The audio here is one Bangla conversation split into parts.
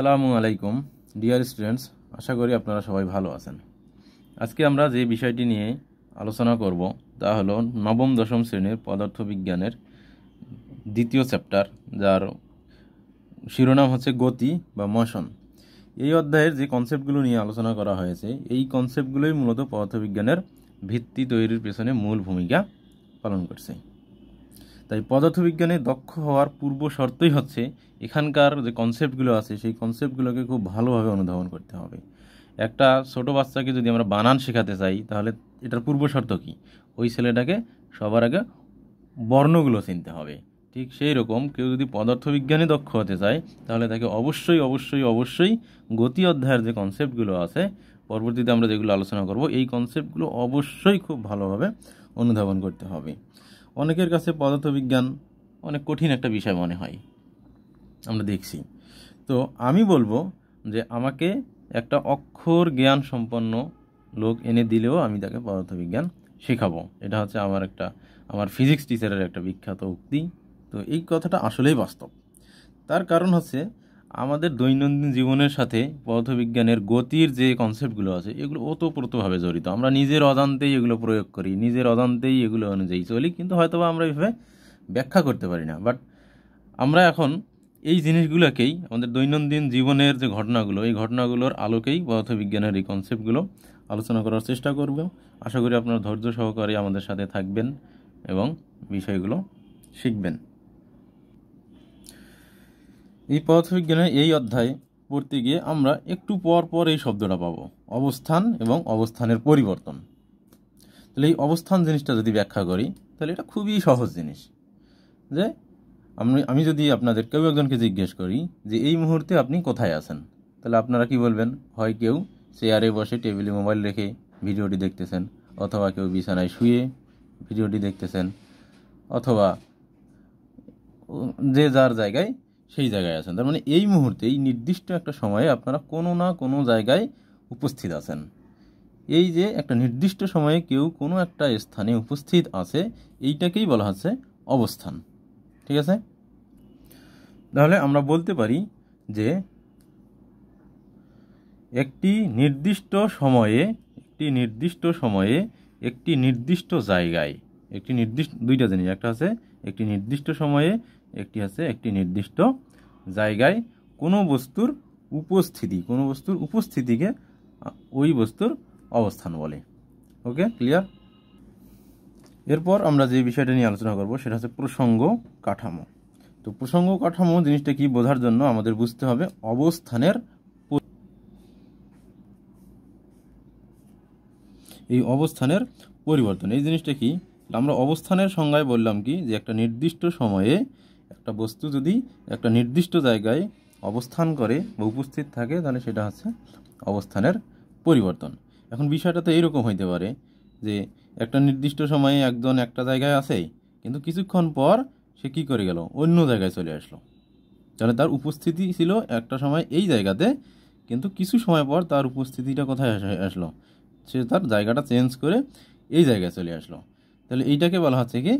আসসালামু আলাইকুম ডিয়ার স্টুডেন্টস আশা করি আপনারা সবাই ভালো আছেন আজকে আমরা যে বিষয়টি নিয়ে আলোচনা করব তা হলো নবম দশম শ্রেণীর পদার্থবিজ্ঞানের দ্বিতীয় চ্যাপ্টার যার শিরোনাম হচ্ছে গতি বা মোশন এই অধ্যায়ের যে কনসেপ্টগুলো নিয়ে আলোচনা করা হয়েছে এই কনসেপ্টগুলোই মূলত পদার্থবিজ্ঞানের ভিত্তি তৈরির পেছনে মূল ভূমিকা পালন করছে তাই পদার্থবিজ্ঞানে দক্ষ হওয়ার পূর্ব শর্তই হচ্ছে এখানকার যে কনসেপ্টগুলো আছে সেই কনসেপ্টগুলোকে খুব ভালোভাবে অনুধাবন করতে হবে একটা ছোটো বাচ্চাকে যদি আমরা বানান শেখাতে চাই তাহলে এটার পূর্ব শর্ত কী ওই ছেলেটাকে সবার আগে বর্ণগুলো চিনতে হবে ঠিক সেই রকম কেউ যদি পদার্থবিজ্ঞানে দক্ষ হতে চায় তাহলে তাকে অবশ্যই অবশ্যই অবশ্যই গতি অধ্যায়ের যে কনসেপ্টগুলো আছে পরবর্তীতে আমরা যেগুলো আলোচনা করব এই কনসেপ্টগুলো অবশ্যই খুব ভালোভাবে অনুধাবন করতে হবে অনেকের কাছে পদার্থবিজ্ঞান অনেক কঠিন একটা বিষয় মনে হয় আমরা দেখছি তো আমি বলবো যে আমাকে একটা অক্ষর জ্ঞান সম্পন্ন লোক এনে দিলেও আমি তাকে পদার্থবিজ্ঞান শেখাবো এটা হচ্ছে আমার একটা আমার ফিজিক্স টিচারের একটা বিখ্যাত উক্তি তো এই কথাটা আসলেই বাস্তব তার কারণ হচ্ছে আমাদের দৈনন্দিন জীবনের সাথে পদার্থবিজ্ঞানের গতির যে কনসেপ্টগুলো আছে এগুলো ওতপ্রোতভাবে জড়িত আমরা নিজের অজান্তেই এগুলো প্রয়োগ করি নিজের অজান্তেই এগুলো অনুযায়ী চলি কিন্তু হয়তো আমরা এইভাবে ব্যাখ্যা করতে পারি না বাট আমরা এখন এই জিনিসগুলোকেই আমাদের দৈনন্দিন জীবনের যে ঘটনাগুলো এই ঘটনাগুলোর আলোকেই পদার্থবিজ্ঞানের এই কনসেপ্টগুলো আলোচনা করার চেষ্টা করব আশা করি আপনারা ধৈর্য সহকারে আমাদের সাথে থাকবেন এবং বিষয়গুলো শিখবেন এই পদার্থবিজ্ঞানের এই অধ্যায় পড়তে গিয়ে আমরা একটু পর পর এই শব্দটা পাবো অবস্থান এবং অবস্থানের পরিবর্তন তাহলে এই অবস্থান জিনিসটা যদি ব্যাখ্যা করি তাহলে এটা খুবই সহজ জিনিস যে আমি আমি যদি আপনাদের কেউ একজনকে জিজ্ঞেস করি যে এই মুহূর্তে আপনি কোথায় আছেন তাহলে আপনারা কি বলবেন হয় কেউ চেয়ারে বসে টেবিলে মোবাইল রেখে ভিডিওটি দেখতেছেন অথবা কেউ বিছানায় শুয়ে ভিডিওটি দেখতেছেন অথবা যে যার জায়গায় সেই জায়গায় আছেন তার মানে এই মুহূর্তে এই নির্দিষ্ট একটা সময়ে আপনারা কোনো না কোনো জায়গায় উপস্থিত আছেন এই যে একটা নির্দিষ্ট সময়ে কেউ কোনো একটা স্থানে উপস্থিত আছে এইটাকেই বলা হচ্ছে অবস্থান ঠিক আছে তাহলে আমরা বলতে পারি যে একটি নির্দিষ্ট সময়ে একটি নির্দিষ্ট সময়ে একটি নির্দিষ্ট জায়গায় একটি নির্দিষ্ট দুইটা জিনিস একটা আছে একটি নির্দিষ্ট সময়ে একটি আছে একটি নির্দিষ্ট জায়গায় কোনো বস্তুর উপস্থিতি কোনো বস্তুর উপস্থিতিকে ওই বস্তুর অবস্থান বলে ওকে ক্লিয়ার এরপর আমরা যে বিষয়টা নিয়ে আলোচনা করব সেটা হচ্ছে প্রসঙ্গ কাঠামো তো প্রসঙ্গ কাঠামো জিনিসটা কি বোঝার জন্য আমাদের বুঝতে হবে অবস্থানের এই অবস্থানের পরিবর্তন এই জিনিসটা কি আমরা অবস্থানের সংজ্ঞায় বললাম কি যে একটা নির্দিষ্ট সময়ে একটা বস্তু যদি একটা নির্দিষ্ট জায়গায় অবস্থান করে বা উপস্থিত থাকে তাহলে সেটা হচ্ছে অবস্থানের পরিবর্তন এখন বিষয়টা তো এইরকম হইতে পারে যে একটা নির্দিষ্ট সময়ে একজন একটা জায়গায় আছে কিন্তু কিছুক্ষণ পর সে কি করে গেল অন্য জায়গায় চলে আসলো তাহলে তার উপস্থিতি ছিল একটা সময় এই জায়গাতে কিন্তু কিছু সময় পর তার উপস্থিতিটা কোথায় আসলো সে তার জায়গাটা চেঞ্জ করে এই জায়গায় চলে আসলো তাহলে এইটাকে বলা হচ্ছে কি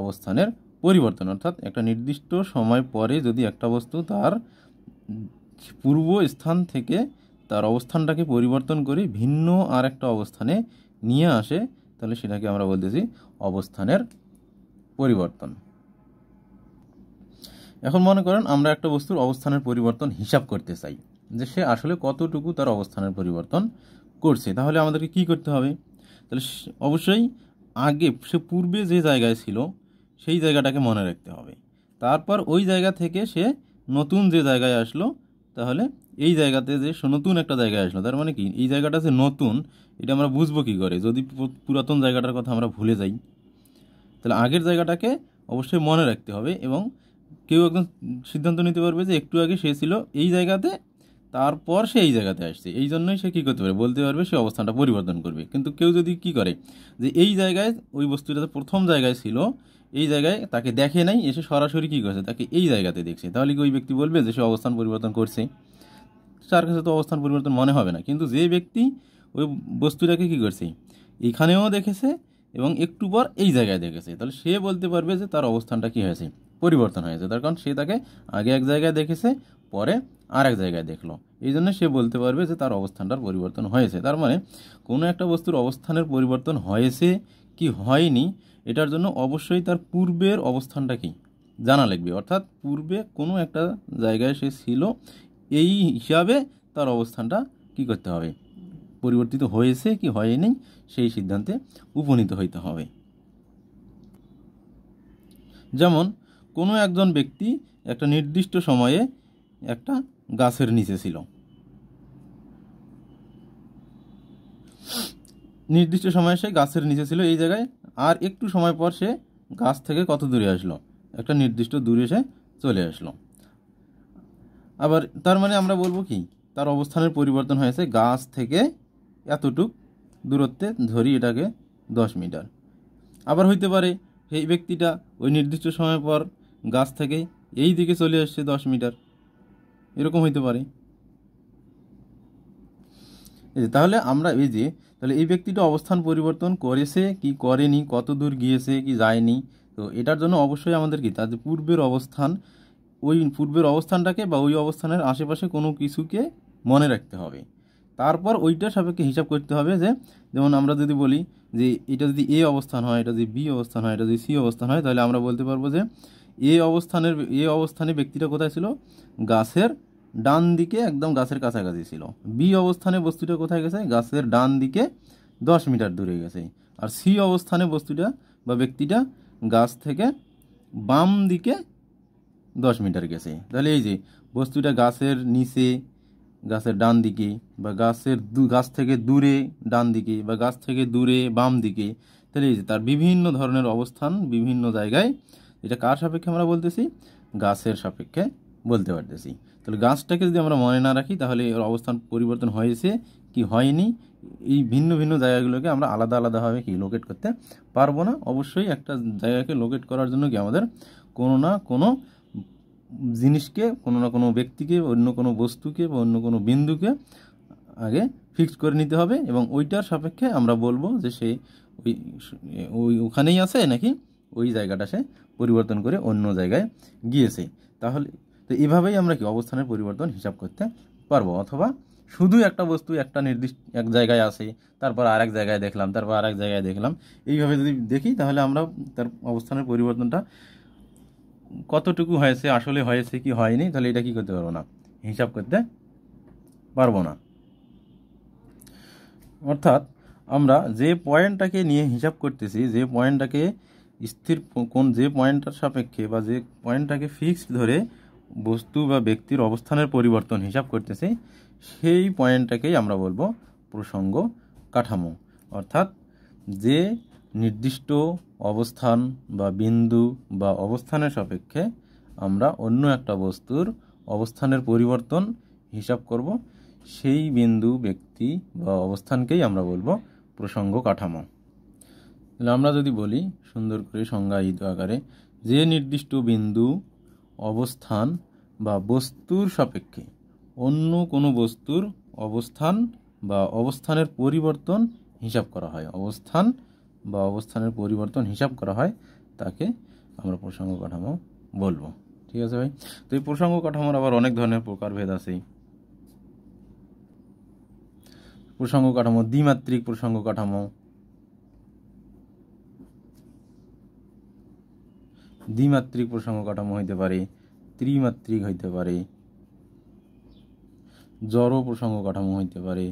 অবস্থানের পরিবর্তন অর্থাৎ একটা নির্দিষ্ট সময় পরে যদি একটা বস্তু তার পূর্ব স্থান থেকে তার অবস্থানটাকে পরিবর্তন করে ভিন্ন আর একটা অবস্থানে নিয়ে আসে তাহলে সেটাকে আমরা বলতেছি অবস্থানের পরিবর্তন এখন মনে করেন আমরা একটা বস্তুর অবস্থানের পরিবর্তন হিসাব করতে চাই যে সে আসলে কতটুকু তার অবস্থানের পরিবর্তন করছে তাহলে আমাদেরকে কি করতে হবে তাহলে অবশ্যই আগে সে পূর্বে যে জায়গায় ছিল সেই জায়গাটাকে মনে রাখতে হবে তারপর ওই জায়গা থেকে সে নতুন যে জায়গায় আসলো তাহলে এই জায়গাতে যে নতুন একটা জায়গায় আসলো তার মানে কি এই জায়গাটা যে নতুন এটা আমরা বুঝবো কী করে যদি পুরাতন জায়গাটার কথা আমরা ভুলে যাই তাহলে আগের জায়গাটাকে অবশ্যই মনে রাখতে হবে এবং কেউ একদম সিদ্ধান্ত নিতে পারবে যে একটু আগে সে ছিল এই জায়গাতে তারপর সে এই জায়গাতে আসছে এই জন্যই সে কী করতে পারে বলতে পারবে সে অবস্থানটা পরিবর্তন করবে কিন্তু কেউ যদি কি করে যে এই জায়গায় ওই বস্তুটা প্রথম জায়গায় ছিল এই জায়গায় তাকে দেখে নাই এসে সরাসরি কী করছে তাকে এই জায়গাতে দেখছে তাহলে কি ওই ব্যক্তি বলবে যে সে অবস্থান পরিবর্তন করছে তার কাছে তো অবস্থান পরিবর্তন মনে হবে না কিন্তু যে ব্যক্তি ওই বস্তুটাকে কী করছে এখানেও দেখেছে এবং একটু পর এই জায়গায় দেখেছে তাহলে সে বলতে পারবে যে তার অবস্থানটা কী হয়েছে পরিবর্তন হয়েছে তার কারণ সে তাকে আগে এক জায়গায় দেখেছে পরে আর এক জায়গায় দেখলো এই জন্য সে বলতে পারবে যে তার অবস্থানটার পরিবর্তন হয়েছে তার মানে কোনো একটা বস্তুর অবস্থানের পরিবর্তন হয়েছে কি হয়নি এটার জন্য অবশ্যই তার পূর্বের অবস্থানটা কি জানা লাগবে অর্থাৎ পূর্বে কোনো একটা জায়গায় সে ছিল এই হিসাবে তার অবস্থানটা কি করতে হবে পরিবর্তিত হয়েছে কি হয়নি সেই সিদ্ধান্তে উপনীত হইতে হবে যেমন কোনো একজন ব্যক্তি একটা নির্দিষ্ট সময়ে একটা গাছের নিচে ছিল নির্দিষ্ট সময়ে সে গাছের নিচে ছিল এই জায়গায় আর একটু সময় পর সে গাছ থেকে কত দূরে আসলো একটা নির্দিষ্ট দূরে সে চলে আসলো আবার তার মানে আমরা বলবো কি তার অবস্থানের পরিবর্তন হয়েছে গাছ থেকে এতটুক দূরত্বে ধরি এটাকে দশ মিটার আবার হইতে পারে সেই ব্যক্তিটা ওই নির্দিষ্ট সময় পর গাছ থেকে এই দিকে চলে আসছে দশ মিটার এরকম হইতে পারে এই যে তাহলে আমরা এই যে তাহলে এই ব্যক্তিটা অবস্থান পরিবর্তন করেছে কি করেনি কত দূর গিয়েছে কি যায়নি তো এটার জন্য অবশ্যই আমাদের কি তার যে পূর্বের অবস্থান ওই পূর্বের অবস্থানটাকে বা ওই অবস্থানের আশেপাশে কোনো কিছুকে মনে রাখতে হবে তারপর ওইটা সাপেক্ষে হিসাব করতে হবে যে যেমন আমরা যদি বলি যে এটা যদি এ অবস্থান হয় এটা যদি বি অবস্থান হয় এটা যদি সি অবস্থান হয় তাহলে আমরা বলতে পারবো যে এ অবস্থানের এ অবস্থানে ব্যক্তিটা কোথায় ছিল গাছের ডান দিকে একদম গাছের কাছাকাছি ছিল বি অবস্থানে বস্তুটা কোথায় গেছে গাছের ডান দিকে দশ মিটার দূরে গেছে আর সি অবস্থানে বস্তুটা বা ব্যক্তিটা গাছ থেকে বাম দিকে দশ মিটার গেছে তাহলে এই যে বস্তুটা গাছের নিচে গাছের ডান দিকে বা গাছের দু গাছ থেকে দূরে ডান দিকে বা গাছ থেকে দূরে বাম দিকে তাহলে এই যে তার বিভিন্ন ধরনের অবস্থান বিভিন্ন জায়গায় এটা কার সাপেক্ষে আমরা বলতেছি গাছের সাপেক্ষে বলতে পারতেছি তাহলে গাছটাকে যদি আমরা মনে না রাখি তাহলে এর অবস্থান পরিবর্তন হয়েছে কি হয়নি এই ভিন্ন ভিন্ন জায়গাগুলোকে আমরা আলাদা আলাদাভাবে কি লোকেট করতে পারবো না অবশ্যই একটা জায়গাকে লোকেট করার জন্য কি আমাদের কোনো না কোনো জিনিসকে কোনো না কোনো ব্যক্তিকে অন্য কোনো বস্তুকে বা অন্য কোনো বিন্দুকে আগে ফিক্স করে নিতে হবে এবং ওইটার সাপেক্ষে আমরা বলবো যে সে ওই ওই ওখানেই আছে নাকি ওই জায়গাটা সে পরিবর্তন করে অন্য জায়গায় গিয়েছে তাহলে তো এভাবেই আমরা কি অবস্থানের পরিবর্তন হিসাব করতে পারবো অথবা শুধু একটা বস্তু একটা নির্দিষ্ট এক জায়গায় আসে তারপর আর এক জায়গায় দেখলাম তারপর আর এক জায়গায় দেখলাম এইভাবে যদি দেখি তাহলে আমরা তার অবস্থানের পরিবর্তনটা কতটুকু হয়েছে আসলে হয়েছে কি হয়নি তাহলে এটা কি করতে পারবো না হিসাব করতে পারবো না অর্থাৎ আমরা যে পয়েন্টটাকে নিয়ে হিসাব করতেছি যে পয়েন্টটাকে স্থির কোন যে পয়েন্টটার সাপেক্ষে বা যে পয়েন্টটাকে ফিক্সড ধরে বস্তু বা ব্যক্তির অবস্থানের পরিবর্তন হিসাব করতেছে সেই পয়েন্টটাকেই আমরা বলবো প্রসঙ্গ কাঠামো অর্থাৎ যে নির্দিষ্ট অবস্থান বা বিন্দু বা অবস্থানের সাপেক্ষে আমরা অন্য একটা বস্তুর অবস্থানের পরিবর্তন হিসাব করব সেই বিন্দু ব্যক্তি বা অবস্থানকেই আমরা বলবো প্রসঙ্গ কাঠামো আমরা যদি বলি সুন্দর করে সংজ্ঞায়িত আকারে যে নির্দিষ্ট বিন্দু অবস্থান বা বস্তুর সাপেক্ষে অন্য কোনো বস্তুর অবস্থান বা অবস্থানের পরিবর্তন হিসাব করা হয় অবস্থান বা অবস্থানের পরিবর্তন হিসাব করা হয় তাকে আমরা প্রসঙ্গ কাঠামো বলবো ঠিক আছে ভাই তো এই প্রসঙ্গ কাঠামোর আবার অনেক ধরনের প্রকারভেদ আছে প্রসঙ্গ কাঠামো দ্বিমাত্রিক প্রসঙ্গ কাঠামো দ্বিমাত্রিক প্রসঙ্গ কাঠামো হইতে পারে ত্রিমাত্রিক হইতে পারে জড় প্রসঙ্গ কাঠামো হইতে পারে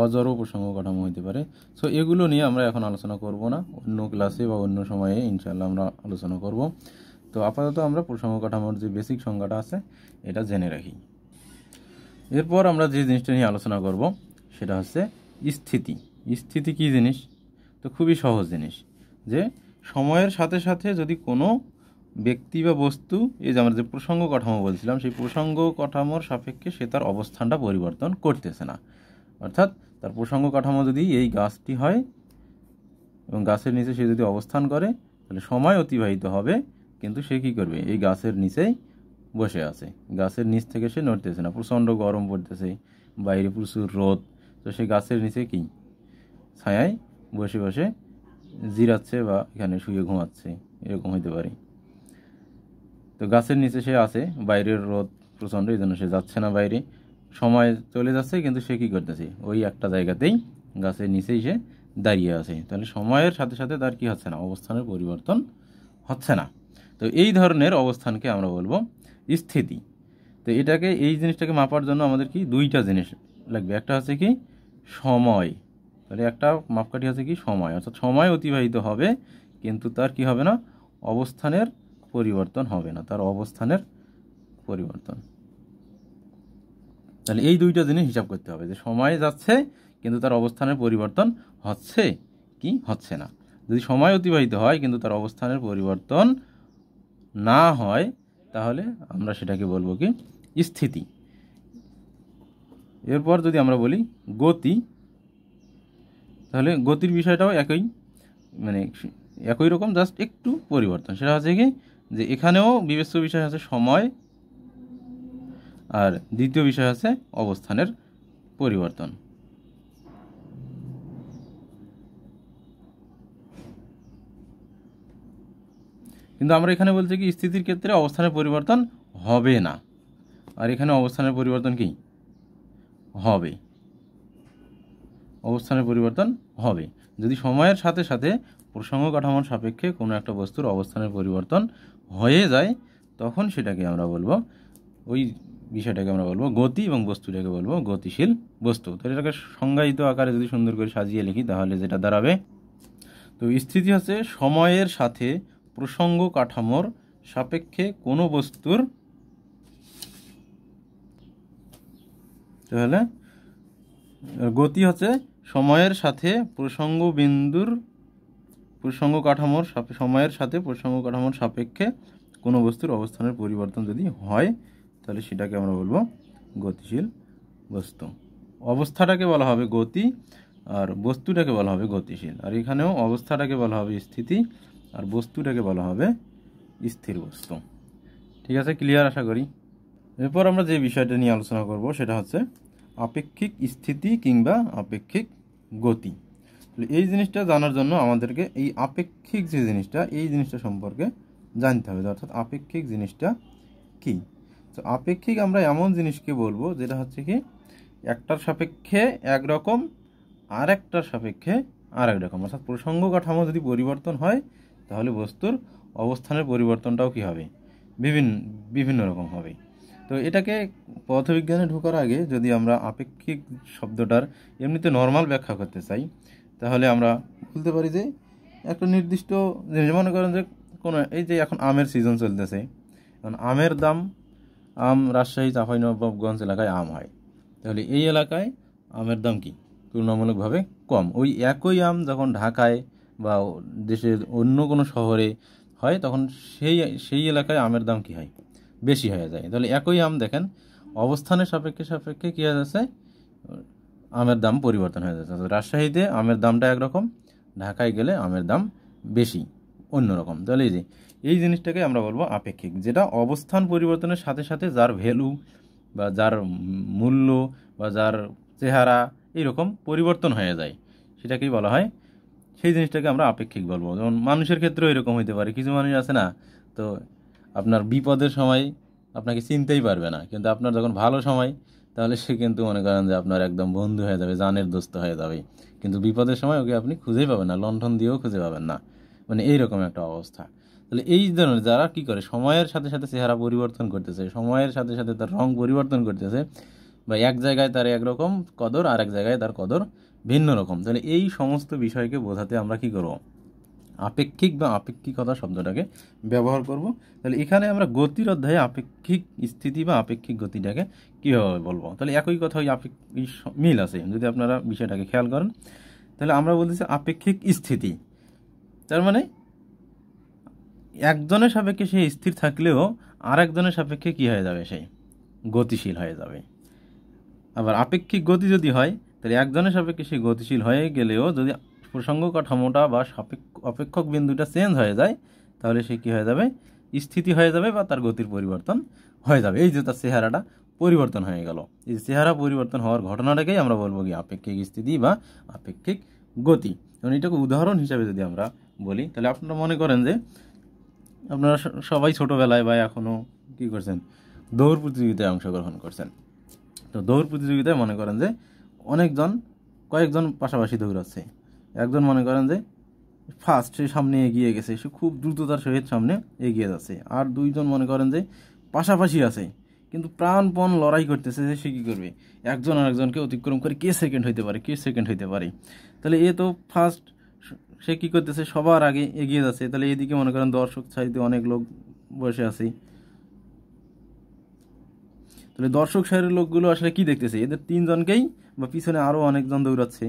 অজড় প্রসঙ্গ কাঠামো হইতে পারে সো এগুলো নিয়ে আমরা এখন আলোচনা করব না অন্য ক্লাসে বা অন্য সময়ে ইনশাল্লাহ আমরা আলোচনা করব তো আপাতত আমরা প্রসঙ্গ কাঠামোর যে বেসিক সংজ্ঞাটা আছে এটা জেনে রাখি এরপর আমরা যে জিনিসটা নিয়ে আলোচনা করব সেটা হচ্ছে স্থিতি স্থিতি কী জিনিস তো খুবই সহজ জিনিস যে সময়ের সাথে সাথে যদি কোনো ব্যক্তি বা বস্তু এই যে আমরা যে প্রসঙ্গ কাঠামো বলছিলাম সেই প্রসঙ্গ কাঠামোর সাপেক্ষে সে তার অবস্থানটা পরিবর্তন করতেছে না অর্থাৎ তার প্রসঙ্গ কাঠামো যদি এই গাছটি হয় এবং গাছের নিচে সে যদি অবস্থান করে তাহলে সময় অতিবাহিত হবে কিন্তু সে কী করবে এই গাছের নিচেই বসে আছে গাছের নিচ থেকে সে নড়তেছে না প্রচণ্ড গরম পড়তেছে বাইরে প্রচুর রোদ তো সে গাছের নিচে কী ছায়ায় বসে বসে জিরাচ্ছে বা এখানে শুয়ে ঘুমাচ্ছে এরকম হইতে পারে তো গাছের নিচে সে আছে বাইরের রোদ প্রচণ্ড এই জন্য সে যাচ্ছে না বাইরে সময় চলে যাচ্ছে কিন্তু সে কী করতেছে ওই একটা জায়গাতেই গাছের নিচেই সে দাঁড়িয়ে আছে তাহলে সময়ের সাথে সাথে তার কি হচ্ছে না অবস্থানের পরিবর্তন হচ্ছে না তো এই ধরনের অবস্থানকে আমরা বলবো স্থিতি তো এটাকে এই জিনিসটাকে মাপার জন্য আমাদের কি দুইটা জিনিস লাগবে একটা হচ্ছে কি সময় তাহলে একটা মাপকাঠি আছে কি সময় অর্থাৎ সময় অতিবাহিত হবে কিন্তু তার কি হবে না অবস্থানের পরিবর্তন হবে না তার অবস্থানের পরিবর্তন তাহলে এই দুইটা জিনিস হিসাব করতে হবে যে সময় যাচ্ছে কিন্তু তার অবস্থানের পরিবর্তন হচ্ছে কি হচ্ছে না যদি সময় অতিবাহিত হয় কিন্তু তার অবস্থানের পরিবর্তন না হয় তাহলে আমরা সেটাকে বলবো কি স্থিতি এরপর যদি আমরা বলি গতি তাহলে গতির বিষয়টাও একই মানে একই রকম জাস্ট একটু পরিবর্তন সেটা হচ্ছে কি যে এখানেও বিবেচ্য বিষয় আছে সময় আর দ্বিতীয় বিষয় আছে অবস্থানের পরিবর্তন কিন্তু আমরা এখানে বলছি কি স্থিতির ক্ষেত্রে অবস্থানের পরিবর্তন হবে না আর এখানে অবস্থানের পরিবর্তন কি হবে অবস্থানের পরিবর্তন হবে যদি সময়ের সাথে সাথে প্রসঙ্গ কাঠামোর সাপেক্ষে কোনো একটা বস্তুর অবস্থানের পরিবর্তন হয়ে যায় তখন সেটাকে আমরা বলবো ওই বিষয়টাকে আমরা বলবো গতি এবং বস্তুটাকে বলবো গতিশীল বস্তু তো এটাকে সংজ্ঞায়িত আকারে যদি সুন্দর করে সাজিয়ে লিখি তাহলে যেটা দাঁড়াবে তো স্থিতি হচ্ছে সময়ের সাথে প্রসঙ্গ কাঠামোর সাপেক্ষে কোনো বস্তুর তাহলে গতি হচ্ছে সময়ের সাথে প্রসঙ্গ বিন্দুর প্রসঙ্গ কাঠামোর সময়ের সাথে প্রসঙ্গ কাঠামোর সাপেক্ষে কোনো বস্তুর অবস্থানের পরিবর্তন যদি হয় তাহলে সেটাকে আমরা বলবো গতিশীল বস্তু অবস্থাটাকে বলা হবে গতি আর বস্তুটাকে বলা হবে গতিশীল আর এখানেও অবস্থাটাকে বলা হবে স্থিতি আর বস্তুটাকে বলা হবে স্থির বস্তু ঠিক আছে ক্লিয়ার আশা করি এরপর আমরা যে বিষয়টা নিয়ে আলোচনা করব সেটা হচ্ছে আপেক্ষিক স্থিতি কিংবা আপেক্ষিক গতি এই জিনিসটা জানার জন্য আমাদেরকে এই আপেক্ষিক যে জিনিসটা এই জিনিসটা সম্পর্কে জানতে হবে অর্থাৎ আপেক্ষিক জিনিসটা কি তো আপেক্ষিক আমরা এমন জিনিসকে বলবো যেটা হচ্ছে কি একটার সাপেক্ষে একরকম আর একটার সাপেক্ষে আর এক রকম অর্থাৎ প্রসঙ্গ কাঠামো যদি পরিবর্তন হয় তাহলে বস্তুর অবস্থানের পরিবর্তনটাও কি হবে বিভিন্ন বিভিন্ন রকম হবে তো এটাকে পদার্থবিজ্ঞানে ঢোকার আগে যদি আমরা আপেক্ষিক শব্দটার এমনিতে নর্মাল ব্যাখ্যা করতে চাই তাহলে আমরা বলতে পারি যে একটা নির্দিষ্ট জিনিস মনে করেন যে কোনো এই যে এখন আমের সিজন চলতেছে এখন আমের দাম আম রাজশাহী চাফাই নবাবগঞ্জ এলাকায় আম হয় তাহলে এই এলাকায় আমের দাম কি তুলনামূলকভাবে কম ওই একই আম যখন ঢাকায় বা দেশের অন্য কোনো শহরে হয় তখন সেই সেই এলাকায় আমের দাম কি হয় বেশি হয়ে যায় তাহলে একই আম দেখেন অবস্থানের সাপেক্ষে সাপেক্ষে কী হয়ে যাচ্ছে আমের দাম পরিবর্তন হয়ে যাচ্ছে রাজশাহীতে আমের দামটা একরকম ঢাকায় গেলে আমের দাম বেশি অন্যরকম তাহলে এই যে এই জিনিসটাকে আমরা বলবো আপেক্ষিক যেটা অবস্থান পরিবর্তনের সাথে সাথে যার ভ্যালু বা যার মূল্য বা যার চেহারা এইরকম পরিবর্তন হয়ে যায় সেটাকেই বলা হয় সেই জিনিসটাকে আমরা আপেক্ষিক বলবো যেমন মানুষের ক্ষেত্রেও এরকম হইতে পারে কিছু মানুষ আছে না তো আপনার বিপদের সময় আপনাকে চিনতেই পারবে না কিন্তু আপনার যখন ভালো সময় তাহলে সে কিন্তু মনে করেন যে আপনার একদম বন্ধু হয়ে যাবে জানের দোস্ত হয়ে যাবে কিন্তু বিপদের সময় ওকে আপনি খুঁজেই পাবেন না লণ্ঠন দিয়েও খুঁজে পাবেন না মানে এইরকম একটা অবস্থা তাহলে এই ধরনের যারা কি করে সময়ের সাথে সাথে চেহারা পরিবর্তন করতেছে সময়ের সাথে সাথে তার রং পরিবর্তন করতেছে বা এক জায়গায় তার একরকম কদর আর এক জায়গায় তার কদর ভিন্ন রকম তাহলে এই সমস্ত বিষয়কে বোঝাতে আমরা কি করব আপেক্ষিক বা আপেক্ষিকতা শব্দটাকে ব্যবহার করব তাহলে এখানে আমরা গতির অধ্যায়ে আপেক্ষিক স্থিতি বা আপেক্ষিক গতিটাকে কীভাবে বলবো তাহলে একই কথা ওই আপেক্ষিক মিল আছে যদি আপনারা বিষয়টাকে খেয়াল করেন তাহলে আমরা বলতেছি আপেক্ষিক স্থিতি তার মানে একজনের সাপেক্ষে সে স্থির থাকলেও আর একজনের সাপেক্ষে কী হয়ে যাবে সেই গতিশীল হয়ে যাবে আবার আপেক্ষিক গতি যদি হয় তাহলে একজনের সাপেক্ষে সে গতিশীল হয়ে গেলেও যদি প্রসঙ্গ কাঠামোটা বা সাপেক্ষ অপেক্ষক বিন্দুটা চেঞ্জ হয়ে যায় তাহলে সে কী হয়ে যাবে স্থিতি হয়ে যাবে বা তার গতির পরিবর্তন হয়ে যাবে এই যে তার চেহারাটা পরিবর্তন হয়ে গেল এই চেহারা পরিবর্তন হওয়ার ঘটনাটাকেই আমরা বলবো কি আপেক্ষিক স্থিতি বা আপেক্ষিক গতি এবং এটাকে উদাহরণ হিসাবে যদি আমরা বলি তাহলে আপনারা মনে করেন যে আপনারা সবাই ছোটোবেলায় বা এখনও কি করছেন দৌড় প্রতিযোগিতায় অংশগ্রহণ করছেন তো দৌড় প্রতিযোগিতায় মনে করেন যে অনেকজন কয়েকজন পাশাপাশি দৌড়াচ্ছে একজন মনে করেন যে ফার্স্ট সে সামনে এগিয়ে গেছে সে খুব দ্রুততার সহিত সামনে এগিয়ে যাচ্ছে আর দুইজন মনে করেন যে পাশাপাশি আছে কিন্তু প্রাণপণ লড়াই করতেছে যে সে কী করবে একজন আরেকজনকে অতিক্রম করে কে সেকেন্ড হইতে পারে কে সেকেন্ড হইতে পারে তাহলে এ তো ফার্স্ট সে কী করতেছে সবার আগে এগিয়ে যাচ্ছে তাহলে এদিকে মনে করেন দর্শক সারিতে অনেক লোক বসে আছে তাহলে দর্শক সারির লোকগুলো আসলে কি দেখতেছে এদের তিনজনকেই বা পিছনে আরও অনেকজন দৌড়াচ্ছে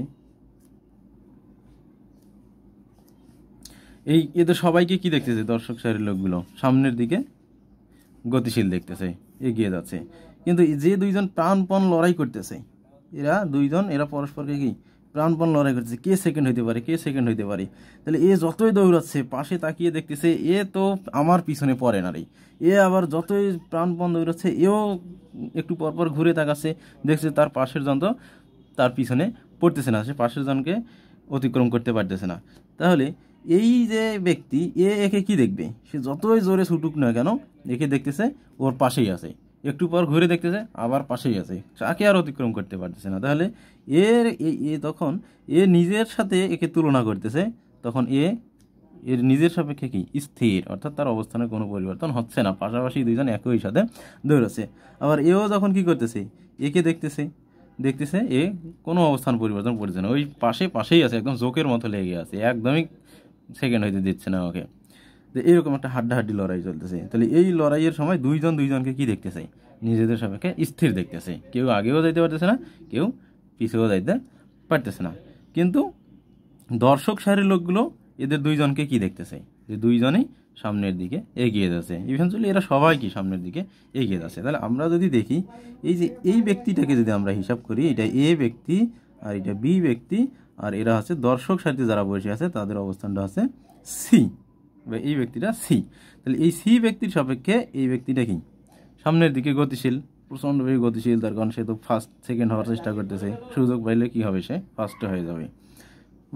এই এদের সবাইকে কি দেখতেছে দর্শক সারির লোকগুলো সামনের দিকে গতিশীল দেখতেছে এগিয়ে যাচ্ছে কিন্তু যে দুইজন প্রাণপণ লড়াই করতেছে এরা দুইজন এরা পরস্পরকে কি প্রাণপণ লড়াই করতেছে কে সেকেন্ড হইতে পারে কে সেকেন্ড হইতে পারে তাহলে এ যতই দৌড়াচ্ছে পাশে তাকিয়ে দেখতেছে এ তো আমার পিছনে পড়ে না রে এ আবার যতই প্রাণপণ দৌড়াচ্ছে এও একটু পরপর ঘুরে তাকাচ্ছে দেখছে তার পাশের জন তো তার পিছনে পড়তেছে না সে পাশের জনকে অতিক্রম করতে পারতেছে না তাহলে এই যে ব্যক্তি এ একে কি দেখবে সে যতই জোরে ছুটুক না কেন একে দেখতেছে ওর পাশেই আছে একটু পর ঘুরে দেখতেছে আবার পাশেই আছে তাকে আর অতিক্রম করতে পারতেছে না তাহলে এর এ তখন এ নিজের সাথে একে তুলনা করতেছে তখন এ এর নিজের সাপেক্ষে কি স্থির অর্থাৎ তার অবস্থানে কোনো পরিবর্তন হচ্ছে না পাশাপাশি দুইজন একই সাথে দৌড়াচ্ছে আবার এও যখন কি করতেছে একে দেখতেছে দেখতেছে এ কোনো অবস্থান পরিবর্তন করছে না ওই পাশে পাশেই আছে একদম জোকের মতো লেগে আছে একদমই সেকেন্ড হইতে দিচ্ছে না আমাকে তো এরকম একটা হাড্ডাহাড্ডি লড়াই চলতেছে তাহলে এই লড়াইয়ের সময় দুইজন দুইজনকে কি দেখতেছে নিজেদের সাপেক্ষে স্থির দেখতেছে কেউ আগেও যাইতে পারতেছে না কেউ পিছিয়েও যাইতে পারতেছে না কিন্তু দর্শক সারির লোকগুলো এদের দুইজনকে কি দেখতেছে যে দুইজনেই সামনের দিকে এগিয়ে যাচ্ছে ইভেনচুয়ালি এরা সবাই কি সামনের দিকে এগিয়ে যাচ্ছে তাহলে আমরা যদি দেখি এই যে এই ব্যক্তিটাকে যদি আমরা হিসাব করি এটা এ ব্যক্তি আর এটা বি ব্যক্তি আর এরা হচ্ছে দর্শক সারিতে যারা বসে আছে তাদের অবস্থানটা হচ্ছে সি বা এই ব্যক্তিটা সি তাহলে এই সি ব্যক্তির সাপেক্ষে এই ব্যক্তিটা কি সামনের দিকে গতিশীল প্রচণ্ডভাবে গতিশীল তার কারণ সে তো ফার্স্ট সেকেন্ড হওয়ার চেষ্টা করতেছে সুযোগ পাইলে কি হবে সে ফার্স্ট হয়ে যাবে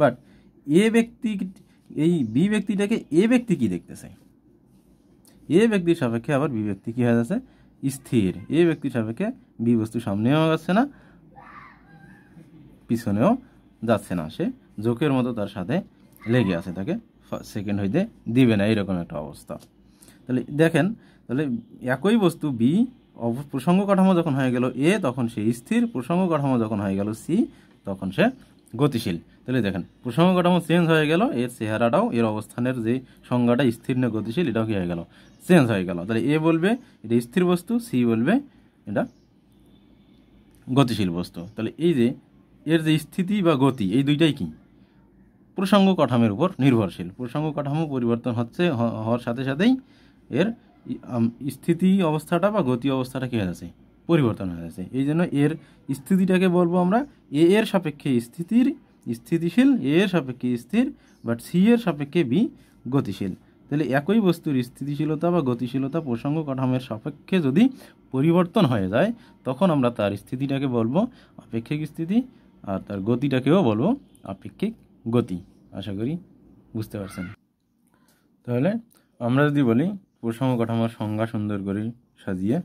বাট এ ব্যক্তি এই বি ব্যক্তিটাকে এ ব্যক্তি কি দেখতেছে এ ব্যক্তির সাপেক্ষে আবার বি ব্যক্তি কী হয়ে যাচ্ছে স্থির এ ব্যক্তির সাপেক্ষে বি বস্তু সামনেও যাচ্ছে না পিছনেও যাচ্ছে না সে ঝোঁকের মতো তার সাথে লেগে আছে তাকে সেকেন্ড হইতে দিবে না এরকম একটা অবস্থা তাহলে দেখেন তাহলে একই বস্তু বি প্রসঙ্গ কাঠামো যখন হয়ে গেল এ তখন সে স্থির প্রসঙ্গ কাঠামো যখন হয়ে গেল সি তখন সে গতিশীল তাহলে দেখেন প্রসঙ্গ কাঠামো চেঞ্জ হয়ে গেল এর চেহারাটাও এর অবস্থানের যে সংজ্ঞাটা স্থির না গতিশীল এটাও কী হয়ে গেল চেঞ্জ হয়ে গেল তাহলে এ বলবে এটা স্থির বস্তু সি বলবে এটা গতিশীল বস্তু তাহলে এই যে এর যে স্থিতি বা গতি এই দুইটাই কি প্রসঙ্গ কাঠামোর উপর নির্ভরশীল প্রসঙ্গ কাঠামো পরিবর্তন হচ্ছে হওয়ার সাথে সাথেই এর স্থিতি অবস্থাটা বা গতি অবস্থাটা কী হয়ে যাচ্ছে পরিবর্তন হয়ে যাচ্ছে এই জন্য এর স্থিতিটাকে বলবো আমরা এ এর সাপেক্ষে স্থিতির স্থিতিশীল এ এর সাপেক্ষে স্থির বাট সি এর সাপেক্ষে বি গতিশীল তাহলে একই বস্তুর স্থিতিশীলতা বা গতিশীলতা প্রসঙ্গ কাঠামোর সাপেক্ষে যদি পরিবর্তন হয়ে যায় তখন আমরা তার স্থিতিটাকে বলবো আপেক্ষিক স্থিতি আর তার গতিটাকেও বলবো আপেক্ষিক গতি আশা করি বুঝতে পারছেন তাহলে আমরা যদি বলি প্রসঙ্গ কাঠামোর সংজ্ঞা সুন্দর করে সাজিয়ে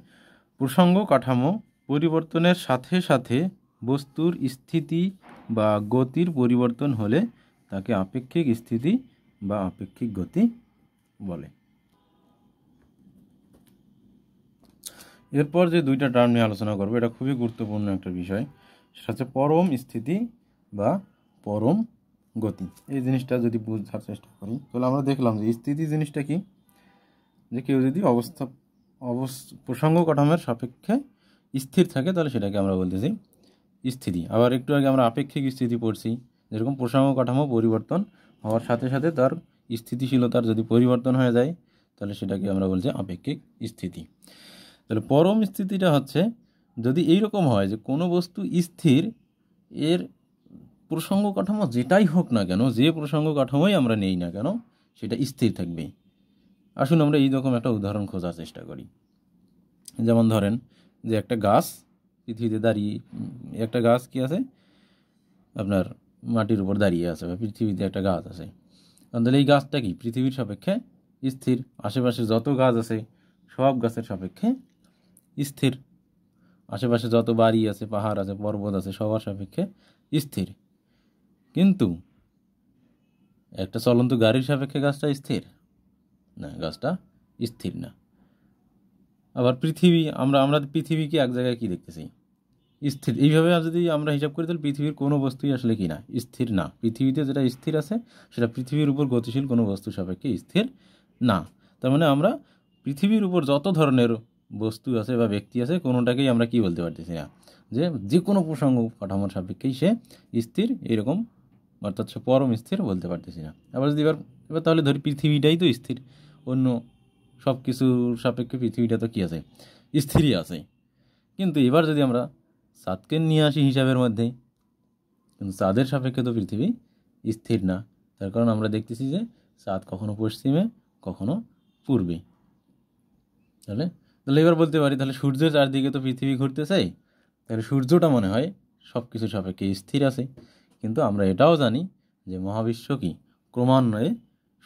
প্রসঙ্গ কাঠামো পরিবর্তনের সাথে সাথে বস্তুর স্থিতি বা গতির পরিবর্তন হলে তাকে আপেক্ষিক স্থিতি বা আপেক্ষিক গতি বলে এরপর যে দুইটা টার্ম নিয়ে আলোচনা করবো এটা খুবই গুরুত্বপূর্ণ একটা বিষয় সেটা হচ্ছে পরম স্থিতি বা পরম গতি এই জিনিসটা যদি বোঝার চেষ্টা করি তাহলে আমরা দেখলাম যে স্থিতি জিনিসটা কি যে কেউ যদি অবস্থা অবস প্রসঙ্গ কাঠামোর সাপেক্ষে স্থির থাকে তাহলে সেটাকে আমরা বলতেছি স্থিতি আবার একটু আগে আমরা আপেক্ষিক স্থিতি পড়ছি যেরকম প্রসঙ্গ কাঠামো পরিবর্তন হওয়ার সাথে সাথে তার স্থিতিশীলতার যদি পরিবর্তন হয়ে যায় তাহলে সেটাকে আমরা বলছি আপেক্ষিক স্থিতি তাহলে পরম স্থিতিটা হচ্ছে যদি এই রকম হয় যে কোনো বস্তু স্থির এর প্রসঙ্গ কাঠামো যেটাই হোক না কেন যে প্রসঙ্গ কাঠামোই আমরা নেই না কেন সেটা স্থির থাকবে আসুন আমরা এই রকম একটা উদাহরণ খোঁজার চেষ্টা করি যেমন ধরেন যে একটা গাছ পৃথিবীতে দাঁড়িয়ে একটা গাছ কি আছে আপনার মাটির উপর দাঁড়িয়ে আছে বা পৃথিবীতে একটা গাছ আছে তাহলে এই গাছটা কি পৃথিবীর সাপেক্ষে স্থির আশেপাশে যত গাছ আছে সব গাছের সাপেক্ষে স্থির আশেপাশে যত বাড়ি আছে পাহাড় আছে পর্বত আছে সবার সাপেক্ষে স্থির কিন্তু একটা চলন্ত গাড়ির সাপেক্ষে গাছটা স্থির না গাছটা স্থির না আবার পৃথিবী আমরা আমরা পৃথিবীকে এক জায়গায় কী দেখতেছি স্থির এইভাবে যদি আমরা হিসাব করি তাহলে পৃথিবীর কোনো বস্তুই আসলে কি না স্থির না পৃথিবীতে যেটা স্থির আছে সেটা পৃথিবীর উপর গতিশীল কোনো বস্তু সাপেক্ষে স্থির না তার মানে আমরা পৃথিবীর উপর যত ধরনের বস্তু আছে বা ব্যক্তি আছে কোনোটাকেই আমরা কি বলতে পারতেছি না যে যে কোনো প্রসঙ্গ কাঠামোর সাপেক্ষেই সে স্থির এরকম অর্থাৎ সে পরম স্থির বলতে পারতেছি না আবার যদি এবার এবার তাহলে ধরি পৃথিবীটাই তো স্থির অন্য সব কিছুর সাপেক্ষে পৃথিবীটা তো কী আছে স্থিরই আছে কিন্তু এবার যদি আমরা সাতকে নিয়ে আসি হিসাবের মধ্যে কিন্তু চাঁদের সাপেক্ষে তো পৃথিবী স্থির না তার কারণ আমরা দেখতেছি যে সাত কখনো পশ্চিমে কখনো পূর্বে তাহলে তাহলে এবার বলতে পারি তাহলে সূর্যের চারদিকে তো পৃথিবী ঘুরতেছে তাহলে সূর্যটা মনে হয় সব কিছু সাপেক্ষে স্থির আছে কিন্তু আমরা এটাও জানি যে মহাবিশ্ব কি ক্রমান্বয়ে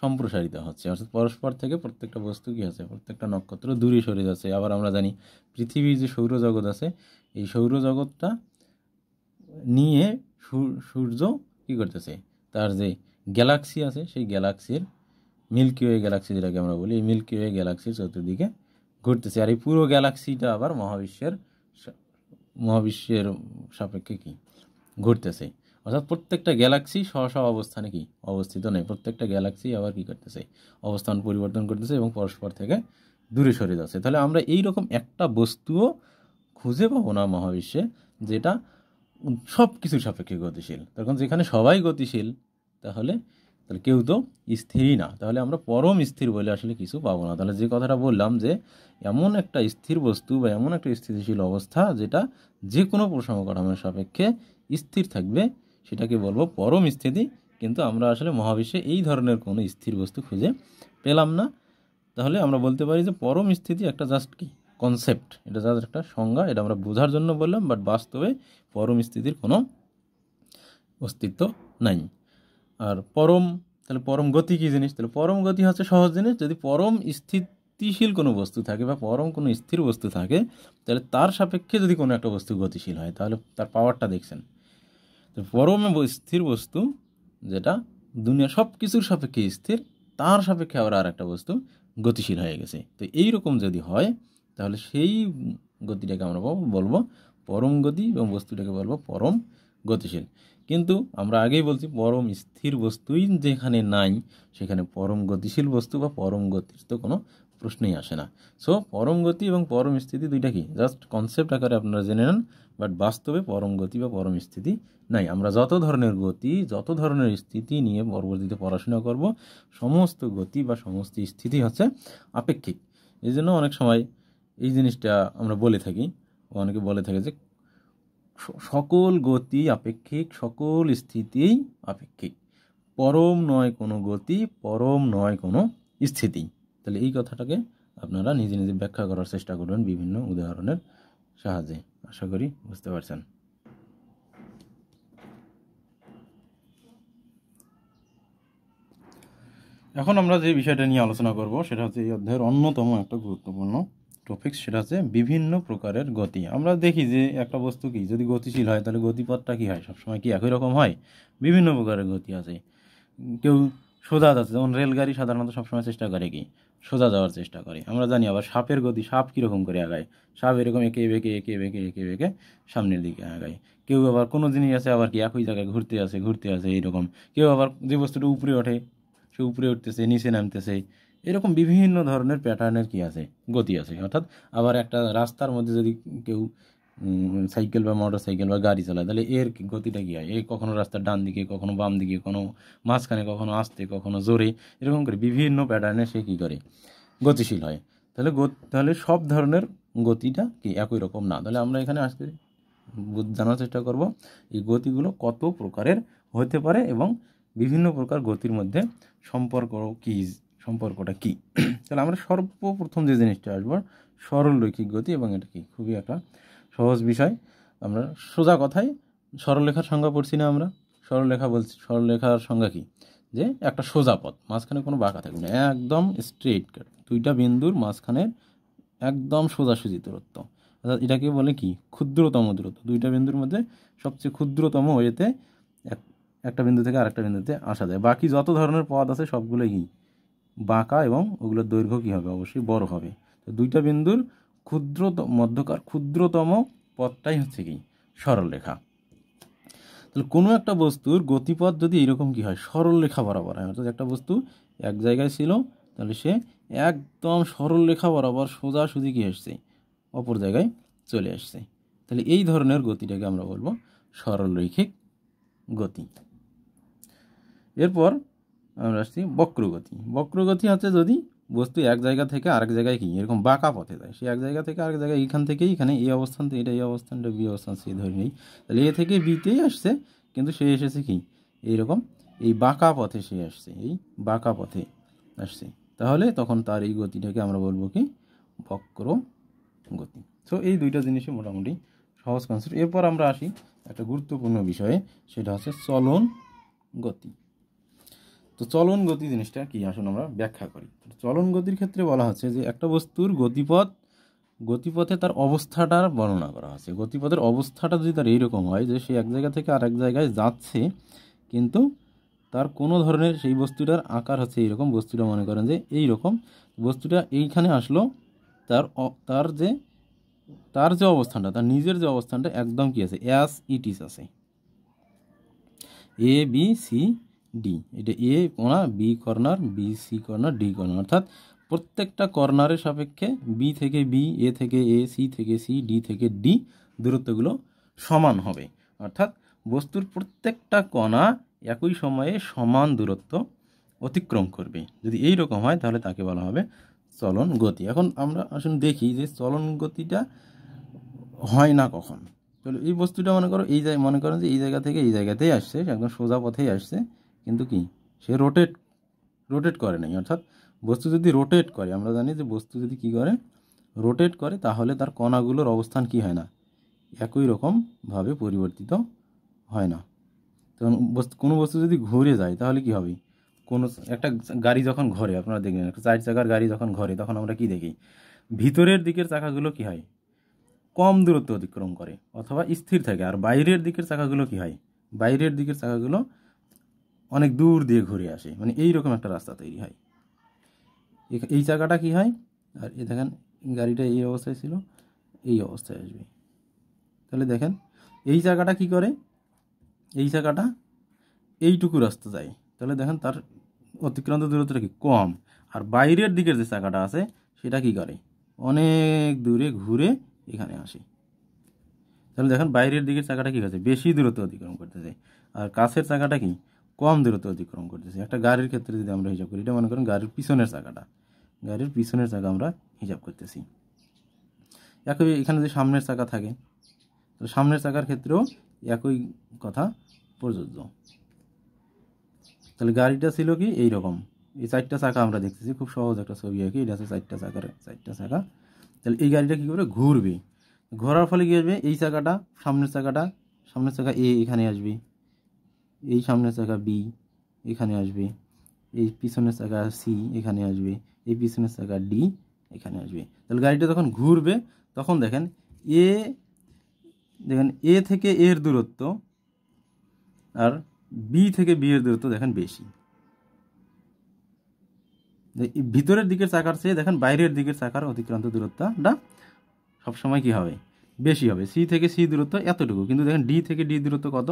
সম্প্রসারিত হচ্ছে অর্থাৎ পরস্পর থেকে প্রত্যেকটা বস্তু কী আছে প্রত্যেকটা নক্ষত্র দূরে সরে যাচ্ছে আবার আমরা জানি পৃথিবীর যে সৌরজগৎ আছে এই সৌরজগৎটা নিয়ে সূর্য কী করতেছে তার যে গ্যালাক্সি আছে সেই গ্যালাক্সির মিল্কি ওয়ে গ্যালাক্সি যেটাকে আমরা বলি এই মিল্কি ওয়ে গ্যালাক্সির চতুর্দিকে ঘুরতেছে আর এই পুরো গ্যালাক্সিটা আবার মহাবিশ্বের মহাবিশ্বের সাপেক্ষে কি ঘুরতেছে অর্থাৎ প্রত্যেকটা গ্যালাক্সি স্ব স্ব অবস্থানে কি অবস্থিত নেই প্রত্যেকটা গ্যালাক্সি আবার কি করতেছে অবস্থান পরিবর্তন করতেছে এবং পরস্পর থেকে দূরে সরে যাচ্ছে তাহলে আমরা এই রকম একটা বস্তুও খুঁজে পাবো না মহাবিশ্বে যেটা সব কিছুর সাপেক্ষে গতিশীল তখন যেখানে সবাই গতিশীল তাহলে তাহলে কেউ তো স্থিরই না তাহলে আমরা পরম স্থির বলে আসলে কিছু পাবো না তাহলে যে কথাটা বললাম যে এমন একটা স্থির বস্তু বা এমন একটা স্থিতিশীল অবস্থা যেটা যে কোনো প্রসঙ্গ কাঠামোর সাপেক্ষে স্থির থাকবে সেটাকে বলবো পরম স্থিতি কিন্তু আমরা আসলে মহাবিশ্বে এই ধরনের কোনো স্থির বস্তু খুঁজে পেলাম না তাহলে আমরা বলতে পারি যে পরম স্থিতি একটা জাস্ট কি কনসেপ্ট এটা জাস্ট একটা সংজ্ঞা এটা আমরা বোঝার জন্য বললাম বাট বাস্তবে পরম স্থিতির কোনো অস্তিত্ব নাই আর পরম তাহলে পরম গতি কী জিনিস তাহলে পরম গতি হচ্ছে সহজ জিনিস যদি পরম স্থিতিশীল কোনো বস্তু থাকে বা পরম কোনো স্থির বস্তু থাকে তাহলে তার সাপেক্ষে যদি কোনো একটা বস্তু গতিশীল হয় তাহলে তার পাওয়ারটা দেখছেন তো পরম স্থির বস্তু যেটা দুনিয়া সব কিছুর সাপেক্ষে স্থির তার সাপেক্ষে আবার আর একটা বস্তু গতিশীল হয়ে গেছে তো এই রকম যদি হয় তাহলে সেই গতিটাকে আমরা বলবো পরম গতি এবং বস্তুটাকে বলবো পরম গতিশীল কিন্তু আমরা আগেই বলছি পরম স্থির বস্তুই যেখানে নাই সেখানে পরম গতিশীল বস্তু বা পরম গতির তো কোনো প্রশ্নই আসে না সো পরম গতি এবং পরম স্থিতি দুইটা কি জাস্ট কনসেপ্ট আকারে আপনারা জেনে নেন বাট বাস্তবে পরম গতি বা পরম স্থিতি নাই আমরা যত ধরনের গতি যত ধরনের স্থিতি নিয়ে পরবর্তীতে পড়াশোনা করব সমস্ত গতি বা সমস্ত স্থিতি হচ্ছে আপেক্ষিক এই জন্য অনেক সময় এই জিনিসটা আমরা বলে থাকি অনেকে বলে থাকে যে সকল গতি আপেক্ষিক সকল স্থিতি আপেক্ষিক পরম নয় কোনো গতি পরম নয় কোনো স্থিতি তাহলে এই কথাটাকে আপনারা নিজে নিজে ব্যাখ্যা করার চেষ্টা করবেন বিভিন্ন উদাহরণের সাহায্যে আশা করি বুঝতে পারছেন এখন আমরা যে বিষয়টা নিয়ে আলোচনা করব সেটা হচ্ছে এই অধ্যায়ের অন্যতম একটা গুরুত্বপূর্ণ টপিক সেটা হচ্ছে বিভিন্ন প্রকারের গতি আমরা দেখি যে একটা বস্তু কি যদি গতিশীল হয় তাহলে গতিপথটা কী হয় সবসময় কি একই রকম হয় বিভিন্ন প্রকারের গতি আছে কেউ সোজা যাচ্ছে যেমন রেলগাড়ি সাধারণত সবসময় চেষ্টা করে কি সোজা যাওয়ার চেষ্টা করে আমরা জানি আবার সাপের গতি সাপ কীরকম করে আগায় সাপ এরকম একে বেঁকে একে বেঁকে একে বেঁকে সামনের দিকে আগায় কেউ আবার কোনো জিনিস আছে আবার কি একই জায়গায় ঘুরতে আসে ঘুরতে আসে এইরকম কেউ আবার যে বস্তুটা উপরে ওঠে সে উপরে উঠতেছে নিচে নামতেছে এরকম বিভিন্ন ধরনের প্যাটার্নের কি আছে গতি আছে অর্থাৎ আবার একটা রাস্তার মধ্যে যদি কেউ সাইকেল বা মোটর সাইকেল বা গাড়ি চালায় তাহলে এর গতিটা কী হয় এ কখনো রাস্তার ডান দিকে কখনো বাম দিকে কোনো মাঝখানে কখনো আস্তে কখনো জোরে এরকম করে বিভিন্ন প্যাটার্নে সে কী করে গতিশীল হয় তাহলে তাহলে সব ধরনের গতিটা কি একই রকম না তাহলে আমরা এখানে আজকে জানার চেষ্টা করব এই গতিগুলো কত প্রকারের হতে পারে এবং বিভিন্ন প্রকার গতির মধ্যে সম্পর্ক কী সম্পর্কটা কি তাহলে আমরা সর্বপ্রথম যে জিনিসটা আসবো সরল গতি এবং এটা কি খুবই একটা সহজ বিষয় আমরা সোজা কথায় সরলরেখার সংজ্ঞা পড়ছি না আমরা সরলরেখা বলছি সরলরেখার সংজ্ঞা কি যে একটা সোজা পথ মাঝখানে কোনো বাঁকা থাকবে না একদম স্ট্রেট কাট দুইটা বিন্দুর মাঝখানের একদম সোজাসুজি দূরত্ব অর্থাৎ এটাকে বলে কি ক্ষুদ্রতম দূরত্ব দুইটা বিন্দুর মধ্যে সবচেয়ে ক্ষুদ্রতম ওয়েতে একটা বিন্দু থেকে আরেকটা বিন্দুতে আসা যায় বাকি যত ধরনের পথ আছে সবগুলোই কি বাঁকা এবং ওগুলোর দৈর্ঘ্য কী হবে অবশ্যই বড় হবে তো দুইটা বিন্দুর ক্ষুদ্র মধ্যকার ক্ষুদ্রতম পথটাই হচ্ছে কি সরলরেখা তাহলে কোনো একটা বস্তুর গতিপথ যদি এরকম কি হয় সরলরেখা বরাবর হয় অর্থাৎ একটা বস্তু এক জায়গায় ছিল তাহলে সে একদম সরলরেখা বরাবর সোজা সুজি কি এসছে অপর জায়গায় চলে আসছে তাহলে এই ধরনের গতিটাকে আমরা বলবো সরলরৈখিক গতি এরপর আমরা আসছি বক্রগতি বক্রগতি হচ্ছে যদি বস্তু এক জায়গা থেকে আরেক জায়গায় কি এরকম বাঁকা পথে যায় সে এক জায়গা থেকে আরেক জায়গায় এখান থেকে এখানে এই অবস্থান তো এটা এই অবস্থানটা বি অবস্থান সে ধরে নেই তাহলে এ থেকে বিতেই আসছে কিন্তু সে এসেছে কি এইরকম এই বাঁকা পথে সে আসছে এই বাঁকা পথে আসছে তাহলে তখন তার এই গতিটাকে আমরা বলবো কি বক্র গতি সো এই দুইটা জিনিসই মোটামুটি সহজ কনসেপ্ট এরপর আমরা আসি একটা গুরুত্বপূর্ণ বিষয়ে সেটা হচ্ছে চলন গতি তো চলন গতি জিনিসটা কি আসুন আমরা ব্যাখ্যা করি চলন গতির ক্ষেত্রে বলা হচ্ছে যে একটা বস্তুর গতিপথ গতিপথে তার অবস্থাটার বর্ণনা করা হয়েছে গতিপথের অবস্থাটা যদি তার এইরকম হয় যে সে এক জায়গা থেকে আরেক জায়গায় যাচ্ছে কিন্তু তার কোনো ধরনের সেই বস্তুটার আকার হচ্ছে এইরকম বস্তুটা মনে করেন যে এই রকম বস্তুটা এইখানে আসলো তার তার যে তার যে অবস্থানটা তার নিজের যে অবস্থানটা একদম কি আছে অ্যাস ইট ইস আছে এ বি সি ডি এটা এ কোনা B corner B C corner D corner অর্থাৎ প্রত্যেকটা কর্নারের সাপেক্ষে বি থেকে বি এ থেকে এ সি থেকে সি ডি থেকে ডি দূরত্বগুলো সমান হবে অর্থাৎ বস্তুর প্রত্যেকটা কণা একই সময়ে সমান দূরত্ব অতিক্রম করবে যদি এই রকম হয় তাহলে তাকে বলা হবে চলন গতি এখন আমরা আসলে দেখি যে চলন গতিটা হয় না কখন এই বস্তুটা মনে করো এই জায়গায় মনে করো যে এই জায়গা থেকে এই জায়গাতেই আসছে একদম সোজা পথেই আসছে কিন্তু কি সে রোটেট রোটেট করে নাই অর্থাৎ বস্তু যদি রোটেট করে আমরা জানি যে বস্তু যদি কি করে রোটেট করে তাহলে তার কণাগুলোর অবস্থান কি হয় না একই রকমভাবে পরিবর্তিত হয় না তো বস্তু কোনো বস্তু যদি ঘুরে যায় তাহলে কি হবে কোনো একটা গাড়ি যখন ঘরে আপনারা দেখবেন একটা চার চাকার গাড়ি যখন ঘরে তখন আমরা কি দেখি ভিতরের দিকের চাকাগুলো কি হয় কম দূরত্ব অতিক্রম করে অথবা স্থির থাকে আর বাইরের দিকের চাকাগুলো কি হয় বাইরের দিকের চাকাগুলো অনেক দূর দিয়ে ঘুরে আসে মানে এই রকম একটা রাস্তা তৈরি হয় এই চাকাটা কি হয় আর এ দেখেন গাড়িটা এই অবস্থায় ছিল এই অবস্থায় আসবে তাহলে দেখেন এই চাকাটা কি করে এই চাকাটা এইটুকু রাস্তা যায় তাহলে দেখেন তার অতিক্রান্ত দূরত্বটা কি কম আর বাইরের দিকের যে চাকাটা আছে সেটা কি করে অনেক দূরে ঘুরে এখানে আসে তাহলে দেখেন বাইরের দিকের চাকাটা কী করছে বেশি দূরত্ব অতিক্রম করতে যায় আর কাছের চাকাটা কি কম দূরত্ব অতিক্রম করতেছি একটা গাড়ির ক্ষেত্রে যদি আমরা হিসাব করি এটা মনে করেন গাড়ির পিছনের চাকাটা গাড়ির পিছনের চাকা আমরা হিসাব করতেছি একই এখানে যে সামনের চাকা থাকে তো সামনের চাকার ক্ষেত্রেও একই কথা প্রযোজ্য তাহলে গাড়িটা ছিল কি এই রকম এই চারটা চাকা আমরা দেখতেছি খুব সহজ একটা ছবি আঁকি এটা আছে চারটা চাকার চারটা চাকা তাহলে এই গাড়িটা কী করবে ঘুরবে ঘোরার ফলে কী আসবে এই চাকাটা সামনের চাকাটা সামনের চাকা এ এখানে আসবে এই সামনের চাকা বি এখানে আসবে এই পিছনের চাকা সি এখানে আসবে এই পিছনের চাকা ডি এখানে আসবে তাহলে গাড়িটা যখন ঘুরবে তখন দেখেন এ দেখেন এ থেকে এর দূরত্ব আর বি থেকে বি এর দূরত্ব দেখেন বেশি ভিতরের দিকের চাকার চেয়ে দেখেন বাইরের দিকের চাকার অতিক্রান্ত দূরত্বটা সবসময় কি হবে বেশি হবে সি থেকে সি দূরত্ব এতটুকু কিন্তু দেখেন ডি থেকে ডি দূরত্ব কত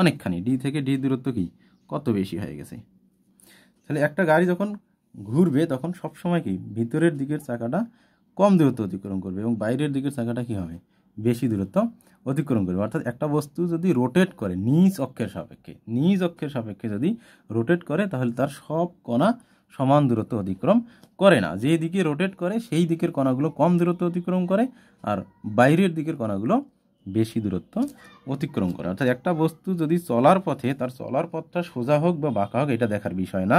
অনেকখানি ডি থেকে ডি দূরত্ব কি কত বেশি হয়ে গেছে তাহলে একটা গাড়ি যখন ঘুরবে তখন সবসময় কি ভিতরের দিকের চাকাটা কম দূরত্ব অতিক্রম করবে এবং বাইরের দিকের চাকাটা কি হবে বেশি দূরত্ব অতিক্রম করবে অর্থাৎ একটা বস্তু যদি রোটেট করে নিজ অক্ষের সাপেক্ষে নিজ অক্ষের সাপেক্ষে যদি রোটেট করে তাহলে তার সব কণা সমান দূরত্ব অতিক্রম করে না যেই দিকে রোটেট করে সেই দিকের কণাগুলো কম দূরত্ব অতিক্রম করে আর বাইরের দিকের কণাগুলো বেশি দূরত্ব অতিক্রম করে অর্থাৎ একটা বস্তু যদি চলার পথে তার চলার পথটা সোজা হোক বা বাঁকা হোক এটা দেখার বিষয় না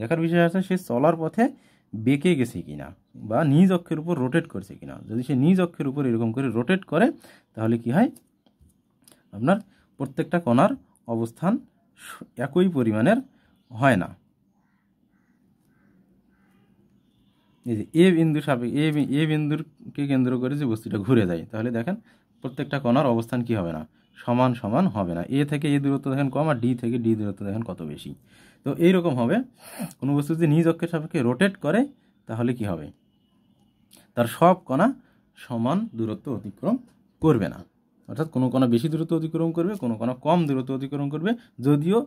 দেখার বিষয় আছে সে চলার পথে বেঁকে গেছে কিনা বা নিজ অক্ষের উপর রোটেট করছে কিনা যদি সে নিজ অক্ষের উপর এরকম করে রোটেট করে তাহলে কি হয় আপনার প্রত্যেকটা কণার অবস্থান একই পরিমাণের হয় না এই যে এ বিন্দু সাপেক্ষে এ বিন্দুরকে কেন্দ্র করে যে বস্তুটা ঘুরে যায় তাহলে দেখেন প্রত্যেকটা কণার অবস্থান কি হবে না সমান সমান হবে না এ থেকে এ দূরত্ব দেখেন কম আর ডি থেকে ডি দূরত্ব দেখেন কত বেশি তো এইরকম হবে কোনো বস্তু যদি নিজ অক্ষের সাপেক্ষে রোটেট করে তাহলে কি হবে তার সব কণা সমান দূরত্ব অতিক্রম করবে না অর্থাৎ কোনো কণা বেশি দূরত্ব অতিক্রম করবে কোনো কণা কম দূরত্ব অতিক্রম করবে যদিও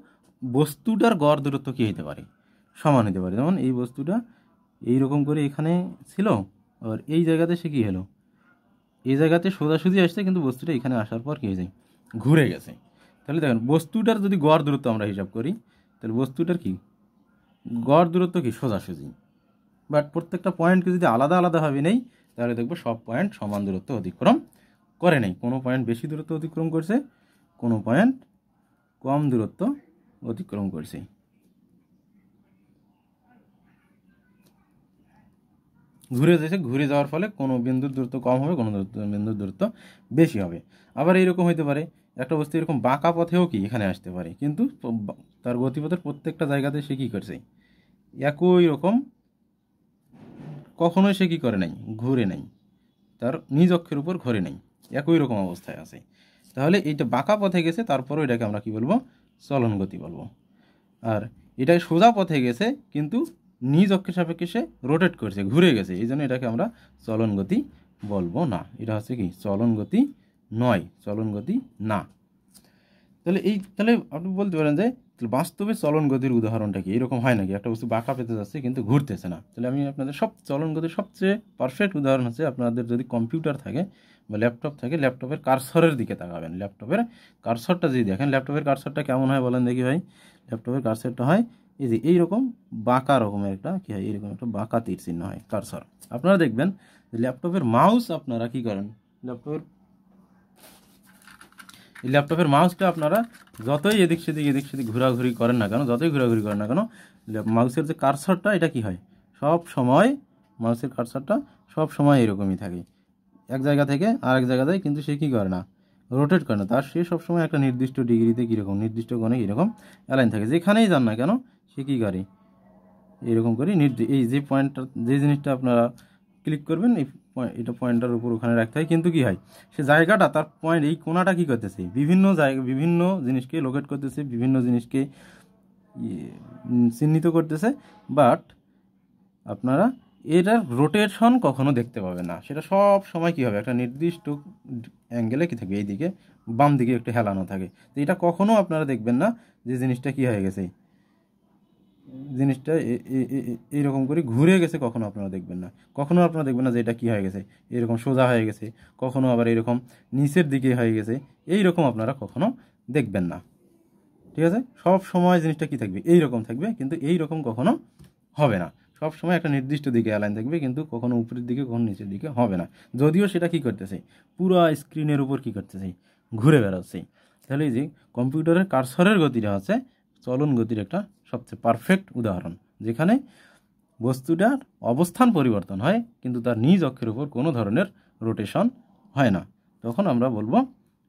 বস্তুটার গড় দূরত্ব কী হতে পারে সমান হতে পারে যেমন এই বস্তুটা এই রকম করে এখানে ছিল আর এই জায়গাতে সে কী হলো এই জায়গাতে সোজাসুজি আসছে কিন্তু বস্তুটা এখানে আসার পর কী ঘুরে গেছে তাহলে দেখেন বস্তুটার যদি গড় দূরত্ব আমরা হিসাব করি তাহলে বস্তুটার কি গড় দূরত্ব কি সোজাসুজি বাট প্রত্যেকটা পয়েন্টকে যদি আলাদা আলাদাভাবে নেই তাহলে দেখবো সব পয়েন্ট সমান দূরত্ব অতিক্রম করে নেই কোনো পয়েন্ট বেশি দূরত্ব অতিক্রম করছে কোনো পয়েন্ট কম দূরত্ব অতিক্রম করছে ঘুরে যেছে ঘুরে যাওয়ার ফলে কোনো বিন্দুর দূরত্ব কম হবে কোনো বিন্দুর দূরত্ব বেশি হবে আবার এইরকম হতে পারে একটা বস্তু এরকম বাঁকা পথেও কি এখানে আসতে পারে কিন্তু তার গতিপথের প্রত্যেকটা জায়গাতে সে কী করছে একই রকম কখনোই সে কী করে নাই ঘুরে নাই তার নিজ অক্ষের উপর ঘরে নেই একই রকম অবস্থায় আছে তাহলে এইটা বাঁকা পথে গেছে তারপরও এটাকে আমরা কি বলবো চলন গতি বলবো আর এটা সোজা পথে গেছে কিন্তু নিজ অক্ষের সাপেক্ষে সে রোটেট করেছে ঘুরে গেছে এই জন্য এটাকে আমরা চলন গতি বলবো না এটা হচ্ছে কি চলন গতি নয় চলন গতি না তাহলে এই তাহলে আপনি বলতে পারেন যে বাস্তবে চলন গতির উদাহরণটা কি এরকম হয় নাকি একটা বস্তু বাঁকা পেতে যাচ্ছে কিন্তু ঘুরতেছে না তাহলে আমি আপনাদের সব চলন গতির সবচেয়ে পারফেক্ট উদাহরণ হচ্ছে আপনাদের যদি কম্পিউটার থাকে বা ল্যাপটপ থাকে ল্যাপটপের কারসরের দিকে তাকাবেন ল্যাপটপের কারসরটা যদি দেখেন ল্যাপটপের কারসরটা কেমন হয় বলেন দেখি ভাই ল্যাপটপের কারসরটা হয় এই যে এইরকম বাঁকা রকমের একটা কী হয় এইরকম একটা বাঁকা তীর চিহ্ন হয় কারসার আপনারা দেখবেন ল্যাপটপের মাউস আপনারা কী করেন ল্যাপটপের এই ল্যাপটপের মাউসটা আপনারা যতই এদিক সেদিক এদিক সেদিক ঘোরাঘুরি করেন না কেন যতই ঘোরাঘুরি করেন না কেন মাউসের যে কারসারটা এটা কি হয় সব সময় মাউসের কারসারটা সব সময় এরকমই থাকে এক জায়গা থেকে আরেক থেকে কিন্তু সে কী করে না রোটেট করে না তার সে সবসময় একটা নির্দিষ্ট ডিগ্রিতে কীরকম নির্দিষ্ট কোণে কীরকম অ্যালাইন থাকে যেখানেই যান না কেন সে কী করে এরকম করে নির্দি এই যে পয়েন্টটা যে জিনিসটা আপনারা ক্লিক করবেন এই এটা পয়েন্টটার উপর ওখানে রাখতে হয় কিন্তু কী হয় সে জায়গাটা তার পয়েন্ট এই কোনাটা কী করতেছে বিভিন্ন জায়গা বিভিন্ন জিনিসকে লোকেট করতেছে বিভিন্ন জিনিসকে চিহ্নিত করতেছে বাট আপনারা এটার রোটেশন কখনো দেখতে পাবে না সেটা সব সময় কী হবে একটা নির্দিষ্ট অ্যাঙ্গেলে কী থাকবে এই দিকে বাম দিকে একটু হেলানো থাকে তো এটা কখনো আপনারা দেখবেন না যে জিনিসটা কি হয়ে গেছে জিনিসটা এইরকম করে ঘুরে গেছে কখনো আপনারা দেখবেন না কখনো আপনারা দেখবেন না যে এটা কী হয়ে গেছে এরকম সোজা হয়ে গেছে কখনো আবার এরকম নিচের দিকে হয়ে গেছে এই রকম আপনারা কখনো দেখবেন না ঠিক আছে সব সময় জিনিসটা কি থাকবে এই রকম থাকবে কিন্তু এই রকম কখনো হবে না সব সময় একটা নির্দিষ্ট দিকে অ্যালাইন থাকবে কিন্তু কখনো উপরের দিকে কখনো নিচের দিকে হবে না যদিও সেটা কি করতেছে পুরো স্ক্রিনের উপর কি করতেছে ঘুরে বেড়াচ্ছে তাহলে এই যে কম্পিউটারের কারসরের গতিটা হচ্ছে চলন গতির একটা সবচেয়ে পারফেক্ট উদাহরণ যেখানে বস্তুটার অবস্থান পরিবর্তন হয় কিন্তু তার নিজ অক্ষের উপর কোনো ধরনের রোটেশন হয় না তখন আমরা বলবো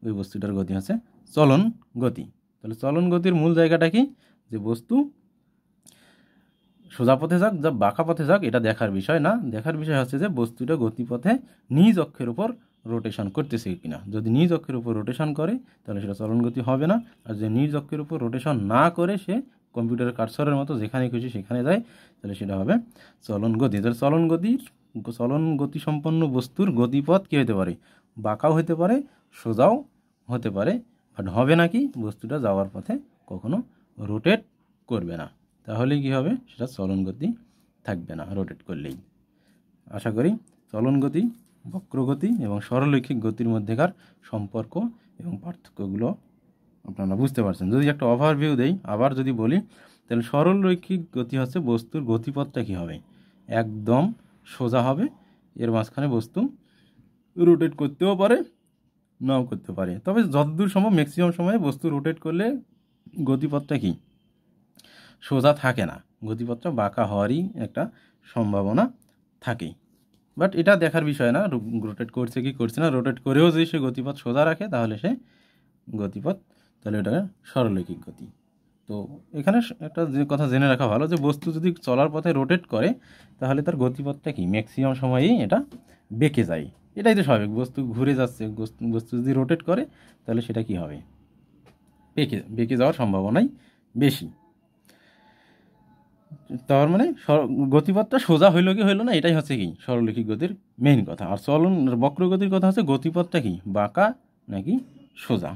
ওই বস্তুটার গতি হচ্ছে চলন গতি তাহলে চলন গতির মূল জায়গাটা কি যে বস্তু সোজা পথে যাক যা বাঁকা পথে যাক এটা দেখার বিষয় না দেখার বিষয় হচ্ছে যে বস্তুটা গতিপথে নিজ অক্ষের উপর রোটেশন করতেছে কিনা যদি নিজ অক্ষের উপর রোটেশন করে তাহলে সেটা চলন গতি হবে না আর যদি নিজ অক্ষের উপর রোটেশন না করে সে কম্পিউটারের কারসরের মতো যেখানে খুশি সেখানে যায় তাহলে সেটা হবে চলন গতি তাহলে চলন গতির চলন গতি সম্পন্ন বস্তুর গতিপথ কী হতে পারে বাঁকাও হতে পারে সোজাও হতে পারে বাট হবে নাকি বস্তুটা যাওয়ার পথে কখনো রোটেট করবে না তাহলে কি হবে সেটা চলন গতি থাকবে না রোটেট করলেই আশা করি চলন গতি বক্রগতি এবং সরলৈখিক গতির মধ্যেকার সম্পর্ক এবং পার্থক্যগুলো আপনারা বুঝতে পারছেন যদি একটা ওভারভিউ দেই আবার যদি বলি তাহলে সরল রৈখিক গতি হচ্ছে বস্তুর গতিপথটা কী হবে একদম সোজা হবে এর মাঝখানে বস্তু রোটেট করতেও পারে নাও করতে পারে তবে যতদূর সম্ভব ম্যাক্সিমাম সময়ে বস্তু রোটেট করলে গতিপথটা কি সোজা থাকে না গতিপথটা বাঁকা হওয়ারই একটা সম্ভাবনা থাকে বাট এটা দেখার বিষয় না রোটেট করছে কি করছে না রোটেট করেও যদি সে গতিপথ সোজা রাখে তাহলে সে গতিপথ তাহলে এটা সরলরৈখিক গতি তো এখানে একটা যে কথা জেনে রাখা ভালো যে বস্তু যদি চলার পথে রোটেট করে তাহলে তার গতিপথটা কি ম্যাক্সিমাম সময়েই এটা বেঁকে যায় এটাই তো স্বাভাবিক বস্তু ঘুরে যাচ্ছে বস্তু যদি রোটেট করে তাহলে সেটা কি হবে বেঁকে বেঁকে যাওয়ার সম্ভাবনাই বেশি তার মানে গতিপথটা সোজা হইলো কি হইলো না এটাই হচ্ছে কি সরলরৈখিক গতির মেইন কথা আর চলন বক্রগতির কথা হচ্ছে গতিপথটা কি বাঁকা নাকি সোজা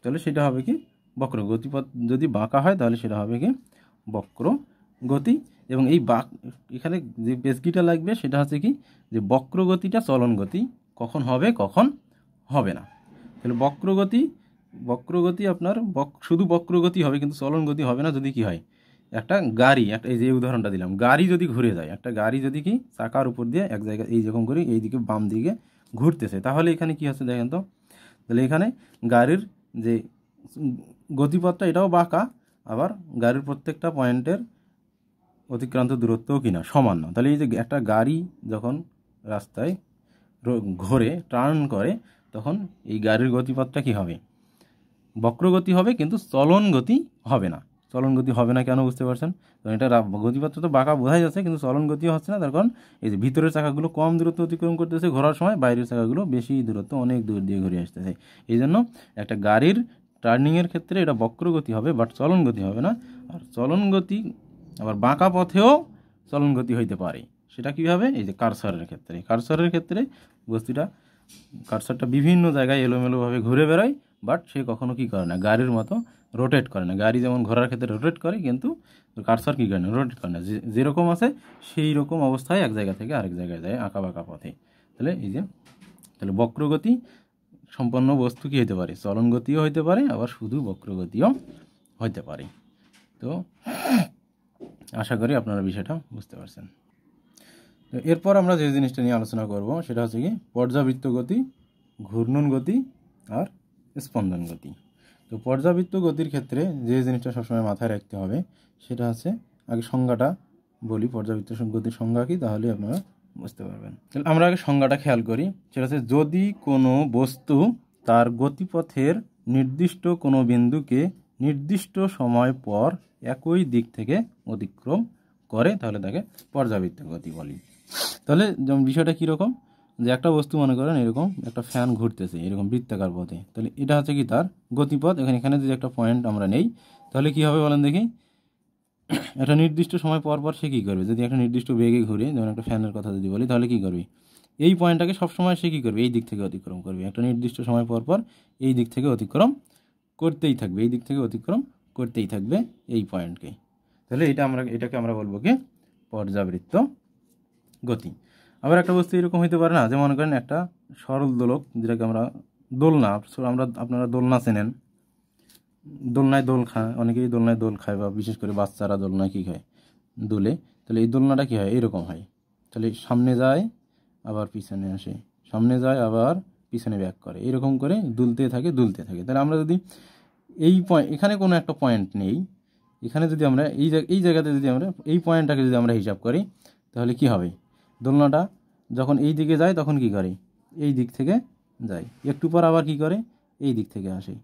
তাহলে সেটা হবে কি বক্র গতিপথ যদি বাঁকা হয় তাহলে সেটা হবে কি বক্র গতি এবং এই বাক এখানে যে বেসগিটা লাগবে সেটা হচ্ছে কি যে বক্র গতিটা চলন গতি কখন হবে কখন হবে না তাহলে বক্রগতি বক্রগতি আপনার বক শুধু বক্রগতি হবে কিন্তু চলন গতি হবে না যদি কি হয় একটা গাড়ি একটা এই যে উদাহরণটা দিলাম গাড়ি যদি ঘুরে যায় একটা গাড়ি যদি কি চাকার উপর দিয়ে এক জায়গায় এই রকম করে এইদিকে বাম দিকে ঘুরতেছে তাহলে এখানে কি হচ্ছে দেখেন তো তাহলে এখানে গাড়ির যে গতিপথটা এটাও বাঁকা আবার গাড়ির প্রত্যেকটা পয়েন্টের অতিক্রান্ত দূরত্বও কিনা সমান না তাহলে এই যে একটা গাড়ি যখন রাস্তায় ঘোরে টার্ন করে তখন এই গাড়ির গতিপথটা কি হবে বক্রগতি হবে কিন্তু চলন গতি হবে না চলন গতি হবে না কেন বুঝতে পারছেন কারণ এটা গতিপত্র তো বাঁকা বোঝাই যাচ্ছে কিন্তু চলন গতি হচ্ছে না তার কারণ এই যে ভিতরের চাকাগুলো কম দূরত্ব অতিক্রম করতেছে ঘোরার সময় বাইরের চাকাগুলো বেশি দূরত্ব অনেক দূর দিয়ে ঘুরে আসতেছে এই জন্য একটা গাড়ির টার্নিংয়ের ক্ষেত্রে এটা বক্রগতি হবে বাট চলন গতি হবে না আর চলন গতি আবার বাঁকা পথেও চলন গতি হইতে পারে সেটা কীভাবে এই যে কারসারের ক্ষেত্রে কারসারের ক্ষেত্রে বস্তুটা কারসারটা বিভিন্ন জায়গায় এলোমেলোভাবে ঘুরে বেড়ায় বাট সে কখনো কি করে না গাড়ির মতো রোটেট করে না গাড়ি যেমন ঘোরার ক্ষেত্রে রোটেট করে কিন্তু কারসার কী করে না রোটেট করে না যেরকম আছে সেই রকম অবস্থায় এক জায়গা থেকে আরেক জায়গায় যায় আঁকা বাঁকা পথে তাহলে এই যে তাহলে বক্রগতি সম্পন্ন বস্তু কী হতে পারে চলন গতিও হইতে পারে আবার শুধু বক্রগতিও হইতে পারে তো আশা করি আপনারা বিষয়টা বুঝতে পারছেন তো এরপর আমরা যে জিনিসটা নিয়ে আলোচনা করব সেটা হচ্ছে কি পর্যাবৃত্ত গতি ঘূর্ণন গতি আর স্পন্দন গতি তো পর্যাবৃত্ত গতির ক্ষেত্রে যে জিনিসটা সবসময় মাথায় রাখতে হবে সেটা হচ্ছে আগে সংজ্ঞাটা বলি পর্যাবৃত্ত গতির সংজ্ঞা কি তাহলে আপনারা বুঝতে পারবেন তাহলে আমরা আগে সংজ্ঞাটা খেয়াল করি সেটা হচ্ছে যদি কোনো বস্তু তার গতিপথের নির্দিষ্ট কোনো বিন্দুকে নির্দিষ্ট সময় পর একই দিক থেকে অতিক্রম করে তাহলে তাকে পর্যাবৃত্ত গতি বলি তাহলে বিষয়টা কীরকম যে একটা বস্তু মনে করেন এরকম একটা ফ্যান ঘুরতেছে এরকম বৃত্তাকার পথে তাহলে এটা হচ্ছে কি তার গতিপথ এখানে এখানে যদি একটা পয়েন্ট আমরা নেই তাহলে কি হবে বলেন দেখি একটা নির্দিষ্ট সময় পর পর সে কী করবে যদি একটা নির্দিষ্ট বেগে ঘুরে যেমন একটা ফ্যানের কথা যদি বলি তাহলে কী করবে এই পয়েন্টটাকে সবসময় সে কী করবে এই দিক থেকে অতিক্রম করবে একটা নির্দিষ্ট সময় পর পর এই দিক থেকে অতিক্রম করতেই থাকবে এই দিক থেকে অতিক্রম করতেই থাকবে এই পয়েন্টকে তাহলে এটা আমরা এটাকে আমরা বলবো কি পর্যাবৃত্ত গতি আবার একটা বস্তু এরকম হইতে পারে না যে মনে করেন একটা সরল দোলক যেটাকে আমরা দোলনা আমরা আপনারা দোলনা চেনেন দোলনায় দোল খায় অনেকেই দোলনায় দোল খায় বা বিশেষ করে বাচ্চারা দোলনায় কী খায় দোলে তাহলে এই দোলনাটা কী হয় এরকম হয় তাহলে সামনে যায় আবার পিছনে আসে সামনে যায় আবার পিছনে ব্যাক করে এরকম করে দুলতে থাকে দুলতে থাকে তাহলে আমরা যদি এই পয়েন্ট এখানে কোনো একটা পয়েন্ট নেই এখানে যদি আমরা এই এই জায়গাতে যদি আমরা এই পয়েন্টটাকে যদি আমরা হিসাব করি তাহলে কি হবে দোলনাটা যখন এই দিকে যায় তখন কি করে এই দিক থেকে যায় একটু পর আবার কি করে এই দিক থেকে আসে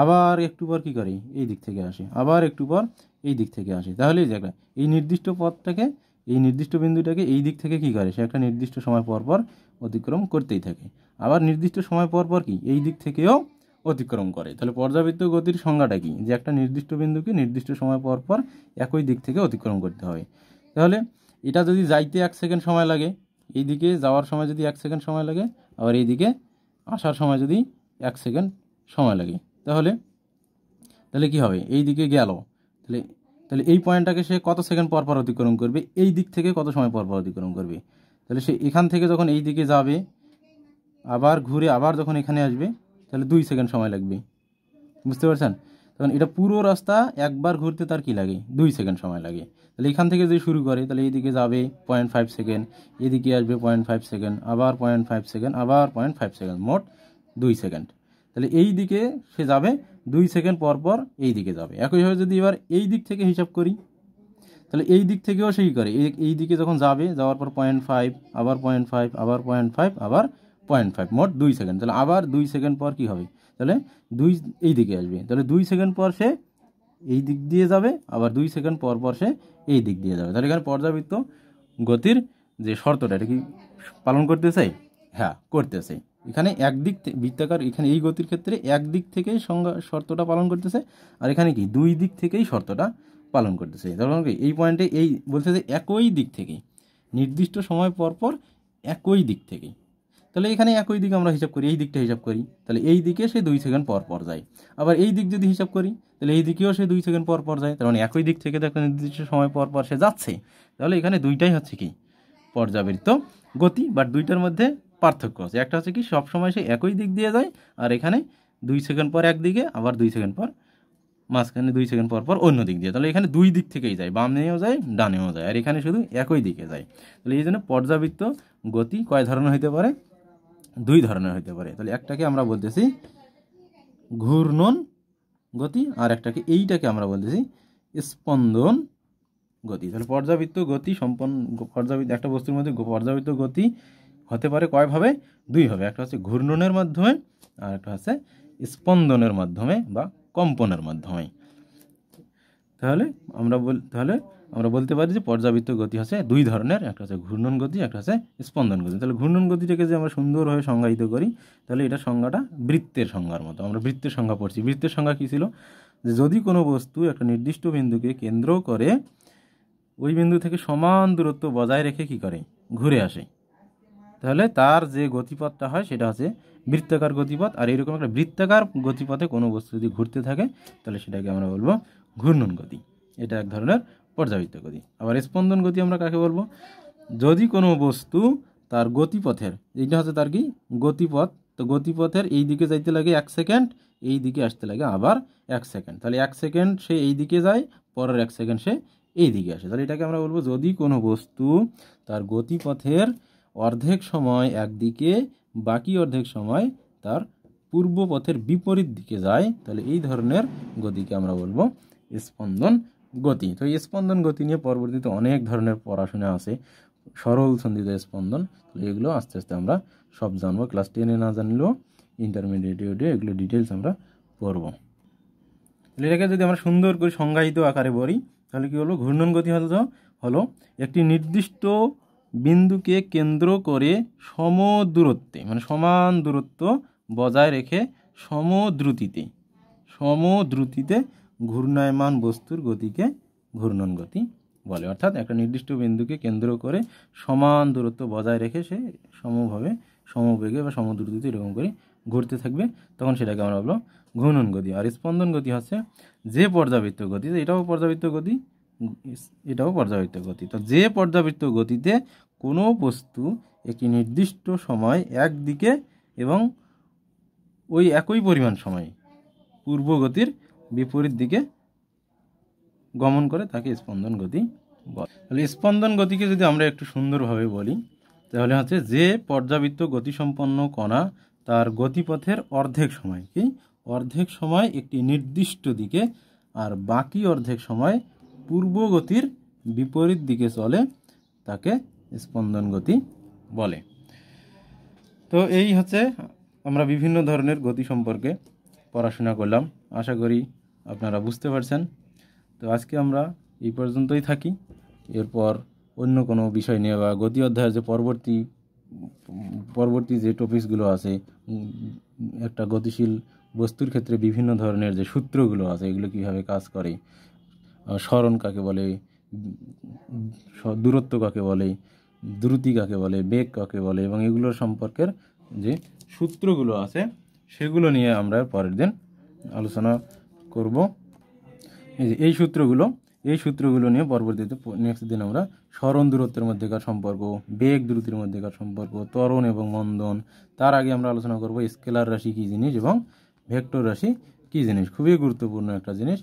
আবার একটু পর কি করে এই দিক থেকে আসে আবার একটু পর এই দিক থেকে আসে তাহলে এই জায়গায় এই নির্দিষ্ট পথটাকে এই নির্দিষ্ট বিন্দুটাকে এই দিক থেকে কি করে সে একটা নির্দিষ্ট সময় পর পর অতিক্রম করতেই থাকে আবার নির্দিষ্ট সময় পর পর কি এই দিক থেকেও অতিক্রম করে তাহলে পর্যাবৃত্ত গতির সংজ্ঞাটা কি যে একটা নির্দিষ্ট বিন্দুকে নির্দিষ্ট সময় পর পর একই দিক থেকে অতিক্রম করতে হয় তাহলে এটা যদি যাইতে এক সেকেন্ড সময় লাগে এইদিকে যাওয়ার সময় যদি এক সেকেন্ড সময় লাগে আবার এইদিকে আসার সময় যদি এক সেকেন্ড সময় লাগে তাহলে তাহলে কি হবে এই দিকে গেল তাহলে তাহলে এই পয়েন্টটাকে সে কত সেকেন্ড পর পর অতিক্রম করবে এই দিক থেকে কত সময় পর পর অতিক্রম করবে তাহলে সে এখান থেকে যখন এই দিকে যাবে আবার ঘুরে আবার যখন এখানে আসবে তাহলে দুই সেকেন্ড সময় লাগবে বুঝতে পারছেন তখন এটা পুরো রাস্তা একবার ঘুরতে তার কি লাগে দুই সেকেন্ড সময় লাগে তাহলে এখান থেকে যদি শুরু করে তাহলে এইদিকে যাবে পয়েন্ট ফাইভ সেকেন্ড এদিকে আসবে পয়েন্ট ফাইভ সেকেন্ড আবার পয়েন্ট ফাইভ সেকেন্ড আবার পয়েন্ট ফাইভ সেকেন্ড মোট দুই সেকেন্ড তাহলে এই দিকে সে যাবে দুই সেকেন্ড পর পর এই দিকে যাবে একইভাবে যদি এবার এই দিক থেকে হিসাব করি তাহলে এই দিক থেকেও সেই করে এই দিকে যখন যাবে যাওয়ার পর পয়েন্ট ফাইভ আবার পয়েন্ট ফাইভ আবার পয়েন্ট ফাইভ আবার পয়েন্ট ফাইভ মোট দুই সেকেন্ড তাহলে আবার দুই সেকেন্ড পর কি হবে তাহলে দুই এই দিকে আসবে তাহলে দুই সেকেন্ড পর সে এই দিক দিয়ে যাবে আবার দুই সেকেন্ড পর পর সে এই দিক দিয়ে যাবে তাহলে এখানে পর্যাবৃত্ত গতির যে শর্তটা এটা কি পালন করতে চাই হ্যাঁ করতে চাই এখানে একদিক বৃত্তাকার এখানে এই গতির ক্ষেত্রে একদিক থেকেই সংজ্ঞা শর্তটা পালন করতেছে আর এখানে কি দুই দিক থেকেই শর্তটা পালন করতেছে ধরুন মানে কি এই পয়েন্টে এই বলছে যে একই দিক থেকেই নির্দিষ্ট সময় পরপর একই দিক থেকেই তাহলে এখানে একই দিকে আমরা হিসাব করি এই দিকটা হিসাব করি তাহলে এই দিকে সে দুই সেকেন্ড পর পর যায় আবার এই দিক যদি হিসাব করি তাহলে এই দিকেও সে দুই সেকেন্ড পর পর যায় তার মানে একই দিক থেকে দেখো নির্দিষ্ট সময় পর পর সে যাচ্ছে তাহলে এখানে দুইটাই হচ্ছে কি পর্যাবৃত্ত গতি বাট দুইটার মধ্যে পার্থক্য আছে একটা হচ্ছে কি সব সময় সে একই দিক দিয়ে যায় আর এখানে দুই সেকেন্ড পর একদিকে আবার দুই সেকেন্ড পর মাঝখানে দুই সেকেন্ড পর পর অন্য দিক দিয়ে তাহলে এখানে দুই দিক থেকেই যায় বামেও যায় ডানেও যায় আর এখানে শুধু একই দিকে যায় তাহলে এই জন্য পর্যাবৃত্ত গতি কয় ধরনের হতে পারে দুই ধরনের হইতে পারে তাহলে একটাকে আমরা বলতেছি ঘূর্ণন গতি আর একটাকে এইটাকে আমরা বলতেছি স্পন্দন গতি তাহলে পর্যাবৃত্ত গতি সম্পন্ন পর্যাবৃত্ত একটা বস্তুর মধ্যে পর্যাবৃত্ত গতি হতে পারে কয়ভাবে দুই হবে একটা হচ্ছে ঘূর্ণনের মাধ্যমে আর একটা হচ্ছে স্পন্দনের মাধ্যমে বা কম্পনের মাধ্যমে তাহলে আমরা বল তাহলে আমরা বলতে পারি যে পর্যাবৃত্ত গতি হচ্ছে দুই ধরনের একটা হচ্ছে ঘূর্ণন গতি একটা হচ্ছে স্পন্দন গতি তাহলে ঘূর্ণন গতিটাকে যে আমরা সুন্দরভাবে সংজ্ঞায়িত করি তাহলে এটা সংজ্ঞাটা বৃত্তের সংজ্ঞার মতো আমরা বৃত্তের সংজ্ঞা পড়ছি বৃত্তের সংজ্ঞা কী ছিল যে যদি কোনো বস্তু একটা নির্দিষ্ট বিন্দুকে কেন্দ্র করে ওই বিন্দু থেকে সমান দূরত্ব বজায় রেখে কি করে ঘুরে আসে তাহলে তার যে গতিপথটা হয় সেটা হচ্ছে বৃত্তাকার গতিপথ আর এরকম একটা বৃত্তাকার গতিপথে কোনো বস্তু যদি ঘুরতে থাকে তাহলে সেটাকে আমরা বলবো ঘূর্ণন গতি এটা এক ধরনের পর্যাবৃত্ত গতি আবার স্পন্দন গতি আমরা কাকে বলবো যদি কোনো বস্তু তার গতিপথের এইটা হচ্ছে তার কি গতিপথ তো গতিপথের এই দিকে যাইতে লাগে এক সেকেন্ড এই দিকে আসতে লাগে আবার এক সেকেন্ড তাহলে এক সেকেন্ড সে এই দিকে যায় পরের এক সেকেন্ড সে এই দিকে আসে তাহলে এটাকে আমরা বলবো যদি কোনো বস্তু তার গতিপথের অর্ধেক সময় একদিকে বাকি অর্ধেক সময় তার পূর্ব পথের বিপরীত দিকে যায় তাহলে এই ধরনের গতিকে আমরা বলবো স্পন্দন গতি তো এই স্পন্দন গতি নিয়ে পরবর্তীতে অনেক ধরনের পড়াশোনা আছে সরল সন্ধিত স্পন্দন এগুলো আস্তে আস্তে আমরা সব জানবো ক্লাস টেনে না জানলেও ইন্টারমিডিয়েটে এগুলো ডিটেলস আমরা পড়বো তাহলে এটাকে যদি আমরা সুন্দর করে সংজ্ঞায়িত আকারে বলি তাহলে কী হলো ঘূর্ণন গতি হল হলো একটি নির্দিষ্ট বিন্দুকে কেন্দ্র করে সম দূরত্বে মানে সমান দূরত্ব বজায় রেখে সমদ্রুতিতে সমদ্রুতিতে ঘূর্ণায়মান বস্তুর গতিকে ঘূর্ণন গতি বলে অর্থাৎ একটা নির্দিষ্ট বিন্দুকে কেন্দ্র করে সমান দূরত্ব বজায় রেখে সে সমভাবে সমবেগে বা সমদ্রুতিতে এরকম করে ঘুরতে থাকবে তখন সেটাকে আমরা বলব ঘূর্ণন গতি আর স্পন্দন গতি হচ্ছে যে পর্যাবৃত্ত গতি এটাও পর্যাবৃত্ত গতি এটাও পর্যাবৃত্ত গতি তো যে পর্যাবৃত্ত গতিতে কোনো বস্তু একটি নির্দিষ্ট সময় একদিকে এবং ওই একই পরিমাণ সময়ে পূর্বগতির বিপরীত দিকে গমন করে তাকে স্পন্দন গতি বলে তাহলে স্পন্দন গতিকে যদি আমরা একটু সুন্দরভাবে বলি তাহলে হচ্ছে যে পর্যাবৃত্ত গতিসম্পন্ন কণা তার গতিপথের অর্ধেক সময় কি অর্ধেক সময় একটি নির্দিষ্ট দিকে আর বাকি অর্ধেক সময় পূর্ব গতির বিপরীত দিকে চলে তাকে স্পন্দন গতি বলে তো এই হচ্ছে আমরা বিভিন্ন ধরনের গতি সম্পর্কে পড়াশোনা করলাম আশা করি আপনারা বুঝতে পারছেন তো আজকে আমরা এই পর্যন্তই থাকি এরপর অন্য কোনো বিষয় নিয়ে বা গতি অধ্যায়ের যে পরবর্তী পরবর্তী যে টপিকসগুলো আছে একটা গতিশীল বস্তুর ক্ষেত্রে বিভিন্ন ধরনের যে সূত্রগুলো আছে এগুলো কীভাবে কাজ করে স্মরণ কাকে বলে দূরত্ব কাকে বলে দ্রুতি কাকে বলে বেগ কাকে বলে এবং এগুলোর সম্পর্কের যে সূত্রগুলো আছে সেগুলো নিয়ে আমরা পরের দিন আলোচনা করব এই যে এই সূত্রগুলো এই সূত্রগুলো নিয়ে পরবর্তীতে নেক্সট দিন আমরা স্মরণ দূরত্বের মধ্যেকার সম্পর্ক বেগ দ্রুতির মধ্যেকার সম্পর্ক ত্বরণ এবং মন্দন তার আগে আমরা আলোচনা করব স্কেলার রাশি কী জিনিস এবং ভেক্টর রাশি কী জিনিস খুবই গুরুত্বপূর্ণ একটা জিনিস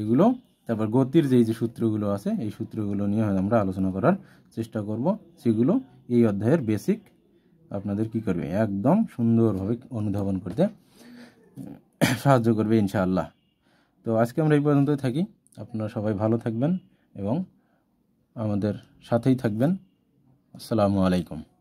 এগুলো তারপর গতির যেই যে সূত্রগুলো আছে এই সূত্রগুলো নিয়ে আমরা আলোচনা করার চেষ্টা করব সেগুলো এই অধ্যায়ের বেসিক আপনাদের কি করবে একদম সুন্দরভাবে অনুধাবন করতে সাহায্য করবে ইনশাআল্লাহ তো আজকে আমরা এই পর্যন্তই থাকি আপনারা সবাই ভালো থাকবেন এবং আমাদের সাথেই থাকবেন আসসালামু আলাইকুম